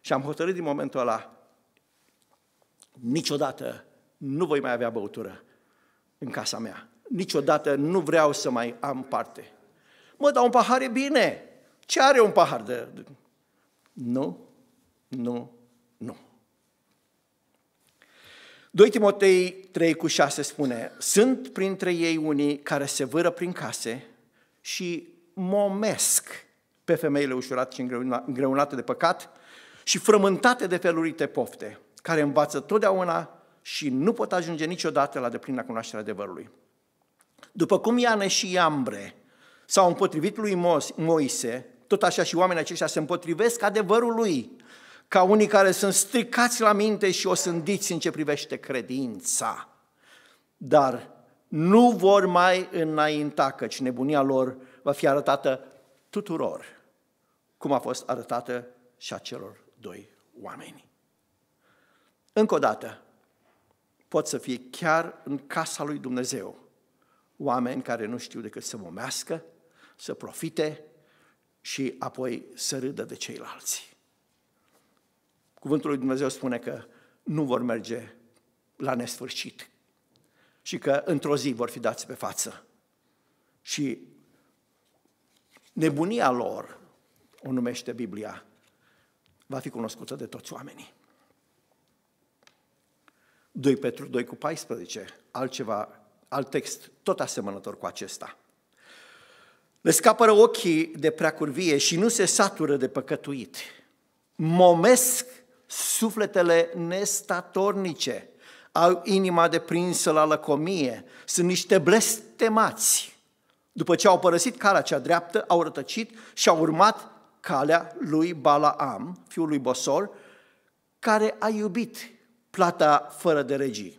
Și am hotărât din momentul ăla, niciodată nu voi mai avea băutură în casa mea. Niciodată nu vreau să mai am parte. Mă, dar un pahar e bine. Ce are un pahar de... Nu, nu, nu. 2 Timotei 3 cu 6 spune, sunt printre ei unii care se vâră prin case și momesc pe femeile ușurate și îngreunate de păcat și frământate de felurite pofte, care învață totdeauna și nu pot ajunge niciodată la deplină cunoașterea adevărului. După cum Iane și Iambre s-au împotrivit lui Moise tot așa și oamenii aceștia se împotrivesc adevărului, ca unii care sunt stricați la minte și o sândiți în ce privește credința. Dar nu vor mai înainta, căci nebunia lor va fi arătată tuturor, cum a fost arătată și a celor doi oameni. Încă o dată, pot să fie chiar în casa lui Dumnezeu oameni care nu știu decât să mumească, să profite, și apoi să râdă de ceilalți. Cuvântul lui Dumnezeu spune că nu vor merge la nesfârșit și că într-o zi vor fi dați pe față. Și nebunia lor, o numește Biblia, va fi cunoscută de toți oamenii. 2 Petru 2 cu 14, altceva, alt text tot asemănător cu acesta – le scapără ochii de preacurvie și nu se satură de păcătuit. Momesc sufletele nestatornice, au inima deprinsă la lăcomie, sunt niște blestemați. După ce au părăsit calea cea dreaptă, au rătăcit și au urmat calea lui Balaam, fiul lui Bosor, care a iubit plata fără de regii,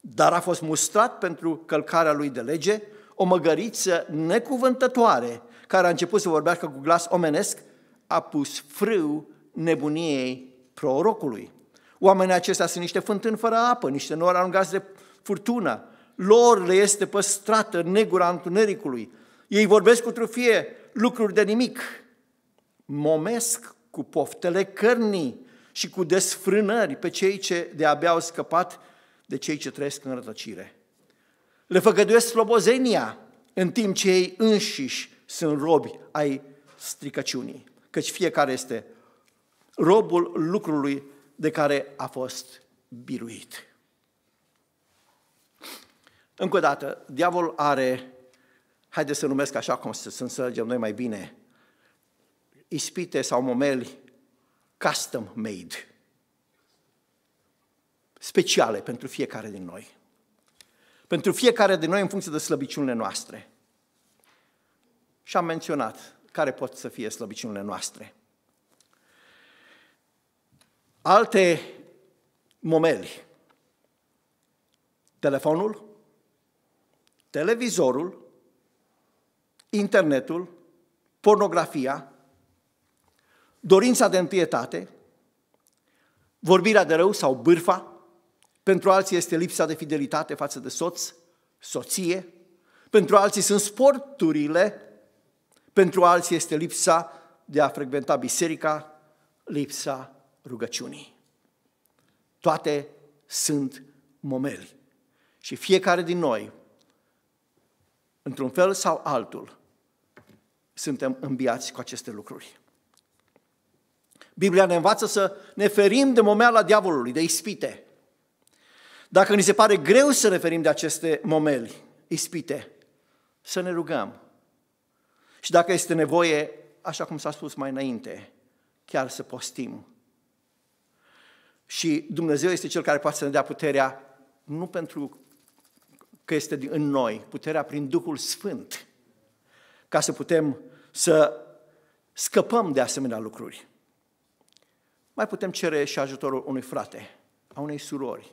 dar a fost mustrat pentru călcarea lui de lege o măgăriță necuvântătoare, care a început să vorbească cu glas omenesc, a pus frâu nebuniei prorocului. Oamenii acestea sunt niște fântâni fără apă, niște nori alungați de furtună. Lor le este păstrată negura întunericului. Ei vorbesc cu trufie lucruri de nimic. Momesc cu poftele cărnii și cu desfrânări pe cei ce de-abia au scăpat de cei ce trăiesc în rătăcire le făgăduiesc slobozenia, în timp ce ei înșiși sunt robi ai stricăciunii, căci fiecare este robul lucrului de care a fost biruit. Încă o dată, diavolul are, haide să numesc așa cum să înțelegem noi mai bine, ispite sau momeli custom made, speciale pentru fiecare din noi pentru fiecare de noi în funcție de slăbiciunile noastre. Și am menționat care pot să fie slăbiciunile noastre. Alte momeli. Telefonul, televizorul, internetul, pornografia, dorința de întâietate, vorbirea de rău sau bârfa, pentru alții este lipsa de fidelitate față de soț, soție. Pentru alții sunt sporturile. Pentru alții este lipsa de a frecventa biserica, lipsa rugăciunii. Toate sunt momeli. Și fiecare din noi, într-un fel sau altul, suntem îmbiați cu aceste lucruri. Biblia ne învață să ne ferim de momeala diavolului, de ispite. Dacă ni se pare greu să referim de aceste momeli, ispite, să ne rugăm. Și dacă este nevoie, așa cum s-a spus mai înainte, chiar să postim. Și Dumnezeu este Cel care poate să ne dea puterea, nu pentru că este în noi, puterea prin Duhul Sfânt, ca să putem să scăpăm de asemenea lucruri. Mai putem cere și ajutorul unui frate, a unei surori,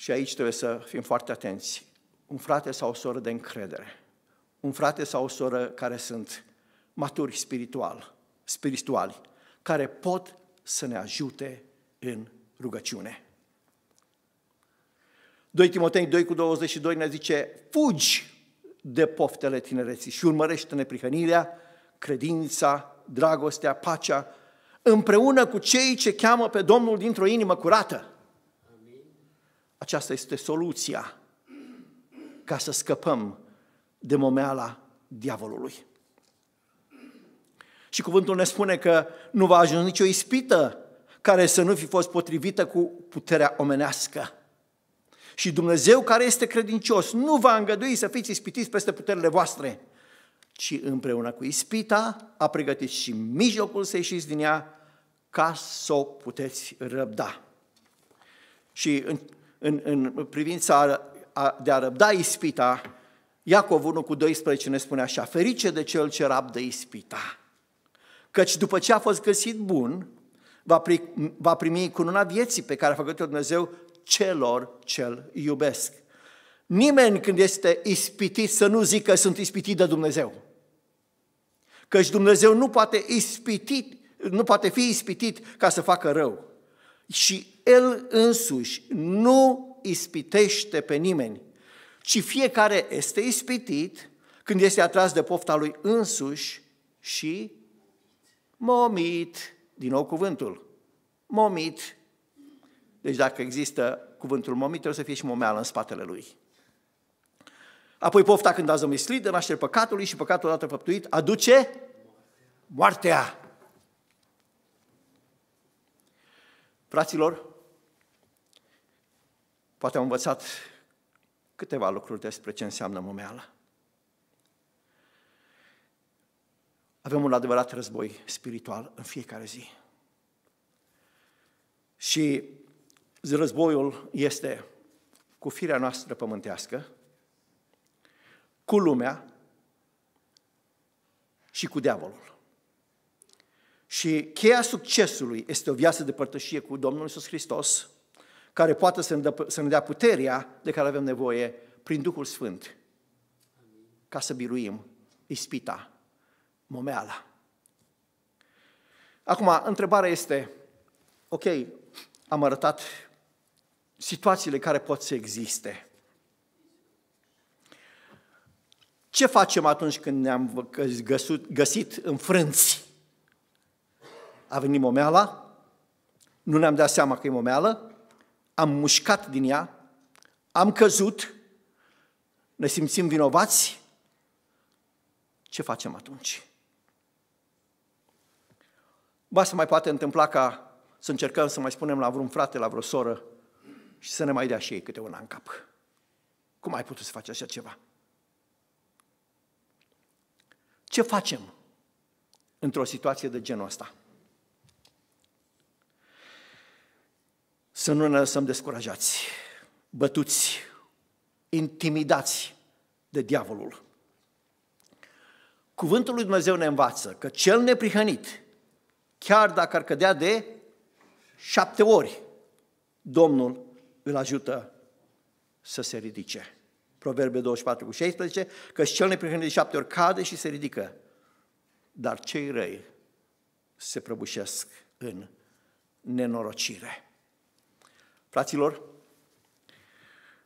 și aici trebuie să fim foarte atenți. Un frate sau o soră de încredere. Un frate sau o soră care sunt maturi spiritual, spirituali, care pot să ne ajute în rugăciune. 2 Timotei 2 cu 22 ne zice, fugi de poftele tinereții și urmărește neprihănirea, credința, dragostea, pacea, împreună cu cei ce cheamă pe Domnul dintr-o inimă curată. Aceasta este soluția ca să scăpăm de momeala diavolului. Și cuvântul ne spune că nu va ajunge nicio ispită care să nu fi fost potrivită cu puterea omenească. Și Dumnezeu care este credincios nu va îngădui să fiți ispitiți peste puterile voastre, ci împreună cu ispita a pregătit și mijlocul să ieșiți din ea ca să o puteți răbda. Și în, în privința de a răbda ispita, Iacov 1 cu 12 ne spune așa, ferice de cel ce rabdă ispita, căci după ce a fost găsit bun, va, pri, va primi cununa vieții pe care a făcut-o Dumnezeu celor ce-l iubesc. Nimeni când este ispitit să nu zică sunt ispitit de Dumnezeu. Căci Dumnezeu nu poate, ispitit, nu poate fi ispitit ca să facă rău. Și el însuși nu ispitește pe nimeni, ci fiecare este ispitit când este atras de pofta lui însuși și momit, din nou cuvântul, momit. Deci dacă există cuvântul momit, trebuie să fie și momeală în spatele lui. Apoi pofta când a zămislit de naștere păcatului și păcatul odată făptuit aduce moartea. Fraților, Poate au învățat câteva lucruri despre ce înseamnă momeala. Avem un adevărat război spiritual în fiecare zi. Și războiul este cu firea noastră pământească, cu lumea și cu diavolul. Și cheia succesului este o viață de părtășie cu Domnul Iisus Hristos, care poate să ne, dea, să ne dea puterea de care avem nevoie prin Duhul Sfânt ca să biruim ispita, momeala. Acum, întrebarea este, ok, am arătat situațiile care pot să existe. Ce facem atunci când ne-am găsut, găsit înfrânți? A venit momeala? Nu ne-am dat seama că e momeală? am mușcat din ea, am căzut, ne simțim vinovați, ce facem atunci? Ba se mai poate întâmpla ca să încercăm să mai spunem la vreun frate, la vreo soră și să ne mai dea și ei câte una în cap. Cum ai putut să faci așa ceva? Ce facem într-o situație de genul ăsta? să nu ne lăsăm descurajați, bătuți, intimidați de diavolul. Cuvântul lui Dumnezeu ne învață că cel neprihănit, chiar dacă ar cădea de șapte ori, Domnul îl ajută să se ridice. Proverbe 24 cu 16, că și cel neprihănit de șapte ori cade și se ridică, dar cei răi se prăbușesc în nenorocire. Fraților,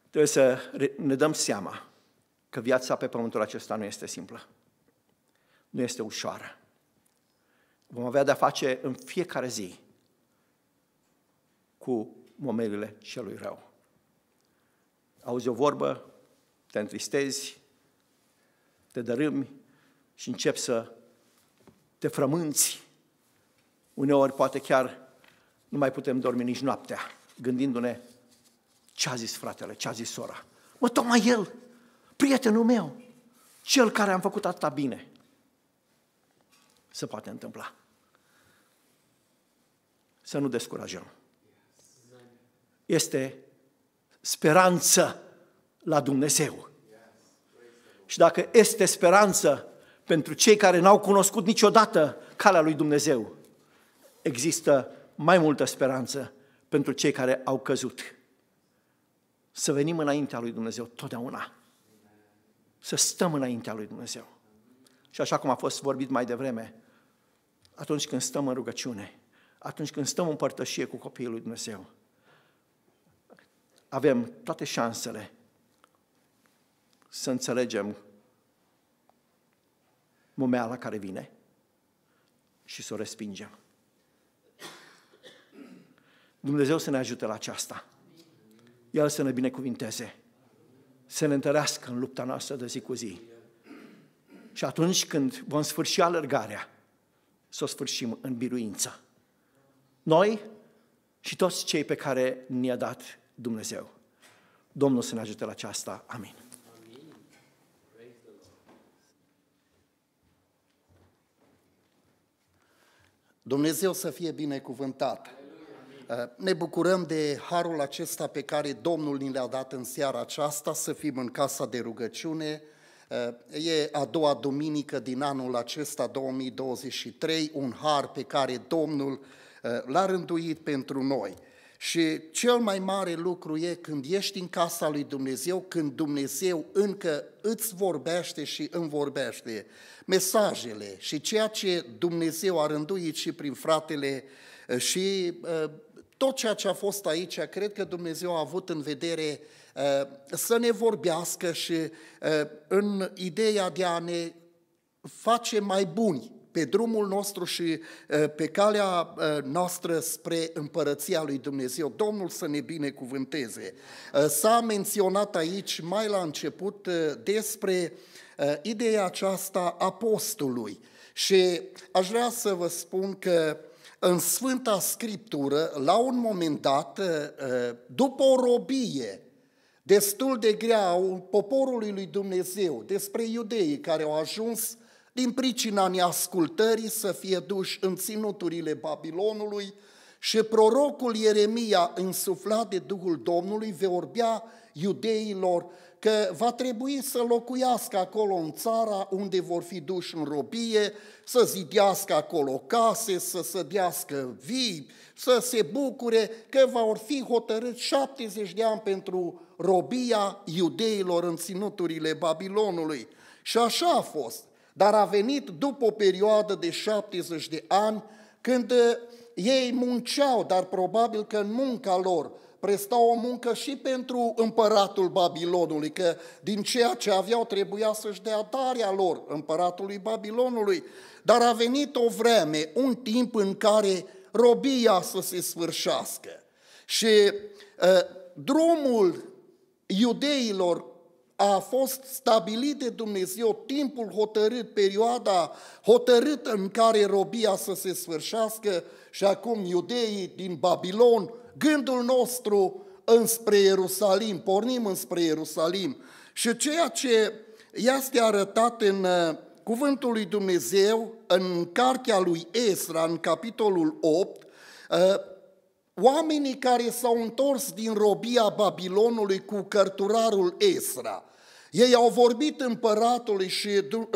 trebuie să ne dăm seama că viața pe pământul acesta nu este simplă. Nu este ușoară. Vom avea de-a face în fiecare zi cu momelile celui rău. Auzi o vorbă, te întristezi, te dărâmi și începi să te frămânți. Uneori poate chiar nu mai putem dormi nici noaptea gândindu-ne ce a zis fratele, ce a zis sora. Mă, tocmai el, prietenul meu, cel care am făcut atâta bine. Se poate întâmpla. Să nu descurajăm. Este speranță la Dumnezeu. Și dacă este speranță pentru cei care n-au cunoscut niciodată calea lui Dumnezeu, există mai multă speranță pentru cei care au căzut. Să venim înaintea lui Dumnezeu totdeauna. Să stăm înaintea lui Dumnezeu. Și așa cum a fost vorbit mai devreme, atunci când stăm în rugăciune, atunci când stăm în părtășie cu copiii lui Dumnezeu, avem toate șansele să înțelegem momeala care vine și să o respingem. Dumnezeu să ne ajute la aceasta. El să ne binecuvinteze, să ne întărească în lupta noastră de zi cu zi. Și atunci când vom sfârși alergarea, să o sfârșim în biruință. Noi și toți cei pe care ne-a dat Dumnezeu. Domnul să ne ajute la aceasta. Amin. Dumnezeu să fie binecuvântat. Eh, ne bucurăm de harul acesta pe care Domnul ni l-a dat în seara aceasta, să fim în casa de rugăciune. Eh, e a doua duminică din anul acesta, 2023, un har pe care Domnul eh, l-a rânduit pentru noi. Și cel mai mare lucru e când ești în casa lui Dumnezeu, când Dumnezeu încă îți vorbește și îmi vorbește mesajele și ceea ce Dumnezeu a rânduit și prin fratele și tot ceea ce a fost aici, cred că Dumnezeu a avut în vedere uh, să ne vorbească și uh, în ideea de a ne face mai buni pe drumul nostru și uh, pe calea noastră spre împărăția lui Dumnezeu. Domnul să ne binecuvânteze. S-a menționat aici mai la început despre ideea aceasta apostolului și aș vrea să vă spun că în Sfânta Scriptură, la un moment dat, eh, după o robie destul de grea a poporului lui Dumnezeu, despre iudeii care au ajuns din pricina neascultării să fie duși în ținuturile Babilonului și prorocul Ieremia, însuflat de Duhul Domnului, vorbea iudeilor că va trebui să locuiască acolo în țara unde vor fi duși în robie, să zidească acolo case, să sădească vii, să se bucure că va fi hotărât 70 de ani pentru robia iudeilor în ținuturile Babilonului. Și așa a fost. Dar a venit după o perioadă de 70 de ani când eh, ei munceau, dar probabil că în munca lor presta o muncă și pentru împăratul Babilonului, că din ceea ce aveau trebuia să-și dea darea lor împăratului Babilonului. Dar a venit o vreme, un timp în care robia să se sfârșească. Și uh, drumul iudeilor a fost stabilit de Dumnezeu timpul hotărât, perioada hotărâtă în care robia să se sfârșească și acum iudeii din Babilon gândul nostru înspre Ierusalim, pornim înspre Ierusalim. Și ceea ce este arătat în uh, cuvântul lui Dumnezeu, în cartea lui Esra, în capitolul 8, uh, oamenii care s-au întors din robia Babilonului cu cărturarul Esra – ei au vorbit împăratului și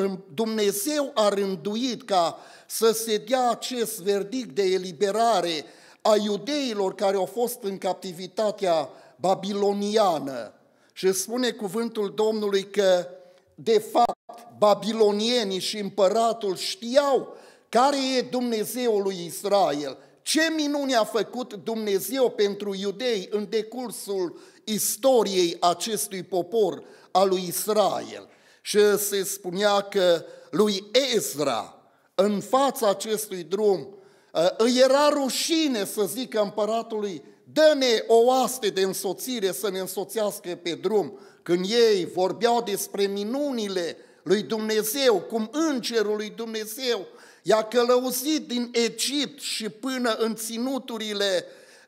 um, Dumnezeu a rânduit ca să se dea acest verdict de eliberare a iudeilor care au fost în captivitatea babiloniană. Și spune cuvântul Domnului că, de fapt, babilonienii și împăratul știau care e Dumnezeul lui Israel, ce minune a făcut Dumnezeu pentru iudei în decursul istoriei acestui popor al lui Israel. Și se spunea că lui Ezra, în fața acestui drum, Ă, îi era rușine să zică împăratului, dă-ne o oaste de însoțire să ne însoțească pe drum. Când ei vorbeau despre minunile lui Dumnezeu, cum îngerul lui Dumnezeu i-a călăuzit din Egipt și până în ținuturile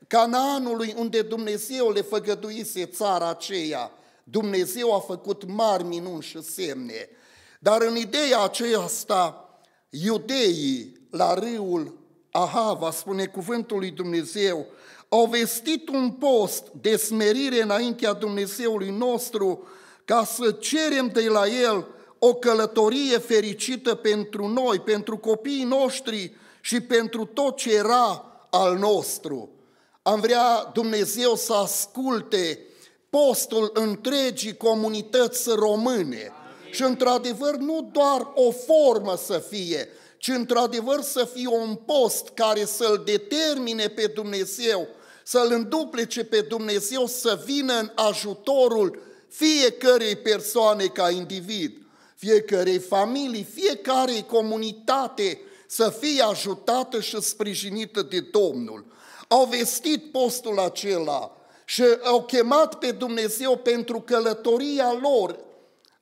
Canaanului, unde Dumnezeu le făgăduise țara aceea. Dumnezeu a făcut mari minuni și semne. Dar în ideea aceasta, iudeii la râul Aha, va spune cuvântul lui Dumnezeu, au vestit un post de smerire înaintea Dumnezeului nostru ca să cerem de la El o călătorie fericită pentru noi, pentru copiii noștri și pentru tot ce era al nostru. Am vrea Dumnezeu să asculte postul întregii comunități române. Amin. Și într-adevăr nu doar o formă să fie, ci într-adevăr să fie un post care să-L determine pe Dumnezeu, să-L înduplece pe Dumnezeu să vină în ajutorul fiecărei persoane ca individ, fiecărei familii, fiecarei comunitate să fie ajutată și sprijinită de Domnul. Au vestit postul acela și au chemat pe Dumnezeu pentru călătoria lor.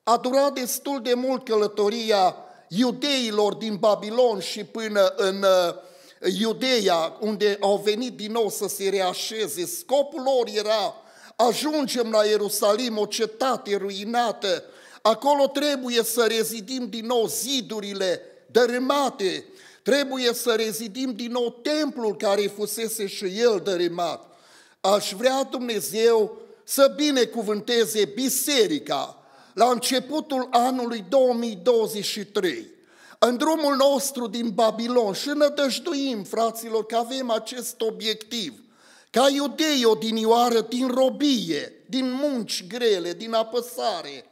A durat destul de mult călătoria iudeilor din Babilon și până în uh, Iudeia, unde au venit din nou să se reașeze. Scopul lor era, ajungem la Ierusalim, o cetate ruinată, acolo trebuie să rezidim din nou zidurile dărâmate, trebuie să rezidim din nou templul care fusese și el dărâmat. Aș vrea Dumnezeu să binecuvânteze biserica, la începutul anului 2023, în drumul nostru din Babilon și nădăjduim, fraților, că avem acest obiectiv, ca iudei odinioară din robie, din munci grele, din apăsare,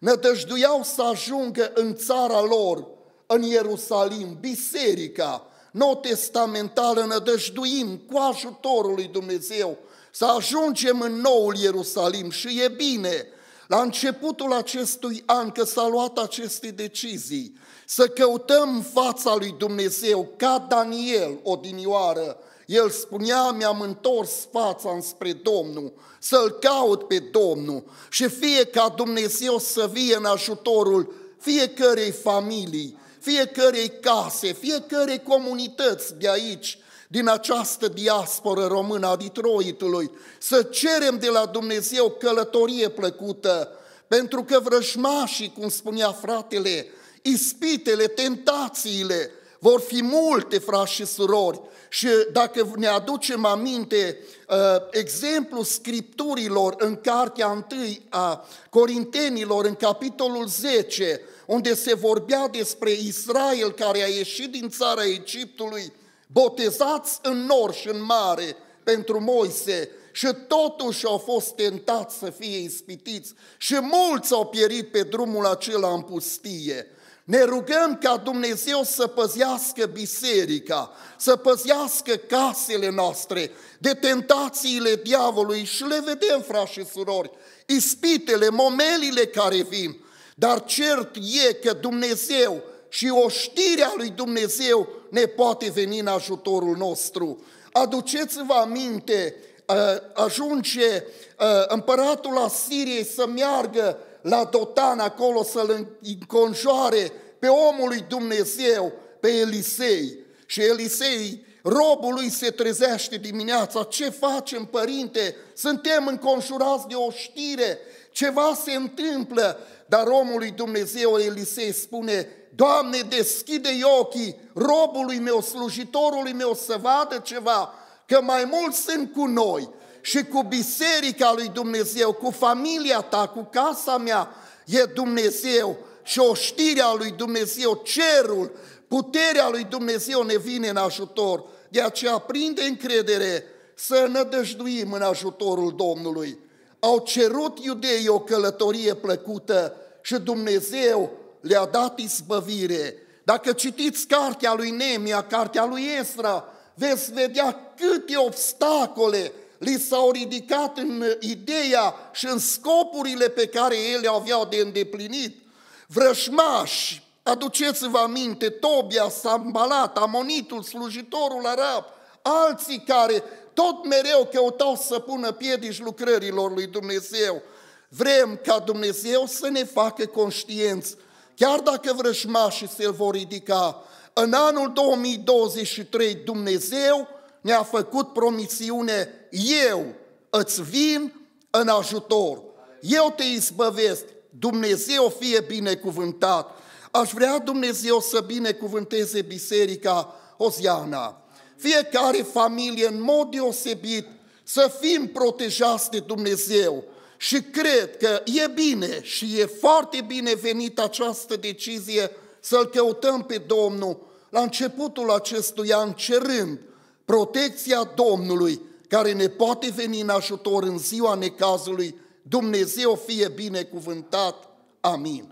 nădăjduiau să ajungă în țara lor, în Ierusalim, biserica nou testamentală, nădăjduim cu ajutorul lui Dumnezeu să ajungem în noul Ierusalim și e bine la începutul acestui an, că s-a luat aceste decizii, să căutăm fața lui Dumnezeu ca Daniel odinioară, el spunea, mi-am întors fața înspre Domnul, să-L caut pe Domnul și fie ca Dumnezeu să vie în ajutorul fiecărei familii, fiecărei case, fiecărei comunități de aici, din această diasporă română a Detroitului, să cerem de la Dumnezeu călătorie plăcută, pentru că vrăjmașii, cum spunea fratele, ispitele, tentațiile, vor fi multe frați și surori. Și dacă ne aducem aminte uh, exemplul scripturilor în cartea 1 a Corintenilor, în capitolul 10, unde se vorbea despre Israel care a ieșit din țara Egiptului botezați în nor și în mare pentru Moise și totuși au fost tentați să fie ispitiți și mulți au pierit pe drumul acela în pustie. Ne rugăm ca Dumnezeu să păzească biserica, să păzească casele noastre de tentațiile diavolului și le vedem, frați și surori, ispitele, momelile care vin. Dar cert e că Dumnezeu și oștirea lui Dumnezeu ne poate veni în ajutorul nostru. Aduceți-vă aminte, uh, ajunge uh, împăratul Asiriei să meargă la Dotan acolo să-l înconjoare pe omul lui Dumnezeu, pe Elisei. Și Elisei Robul lui se trezește dimineața. Ce facem, părinte? Suntem înconjurați de o știre. Ceva se întâmplă. Dar omului Dumnezeu Elisei spune, Doamne, deschide ochii robului meu, slujitorului meu să vadă ceva, că mai mulți sunt cu noi și cu biserica lui Dumnezeu, cu familia ta, cu casa mea, e Dumnezeu și oștirea lui Dumnezeu, cerul Puterea lui Dumnezeu ne vine în ajutor, de aceea prinde încredere să nădăjduim în ajutorul Domnului. Au cerut iudeii o călătorie plăcută și Dumnezeu le-a dat izbăvire. Dacă citiți cartea lui Nemia, cartea lui Esra, veți vedea câte obstacole li s-au ridicat în ideea și în scopurile pe care ele aveau de îndeplinit. Vrășmași, Aduceți-vă aminte, Tobia, Sambalat, Amonitul, slujitorul arab, alții care tot mereu căutau să pună piedici lucrărilor lui Dumnezeu. Vrem ca Dumnezeu să ne facă conștienți, chiar dacă vrăjmașii se-l vor ridica. În anul 2023 Dumnezeu ne-a făcut promisiune, eu îți vin în ajutor, eu te izbăvesc, Dumnezeu fie binecuvântat. Aș vrea Dumnezeu să binecuvânteze biserica Oziana. Fiecare familie în mod deosebit să fim protejați de Dumnezeu și cred că e bine și e foarte bine venit această decizie să-L căutăm pe Domnul la începutul acestui an cerând protecția Domnului care ne poate veni în ajutor în ziua necazului. Dumnezeu fie binecuvântat. Amin.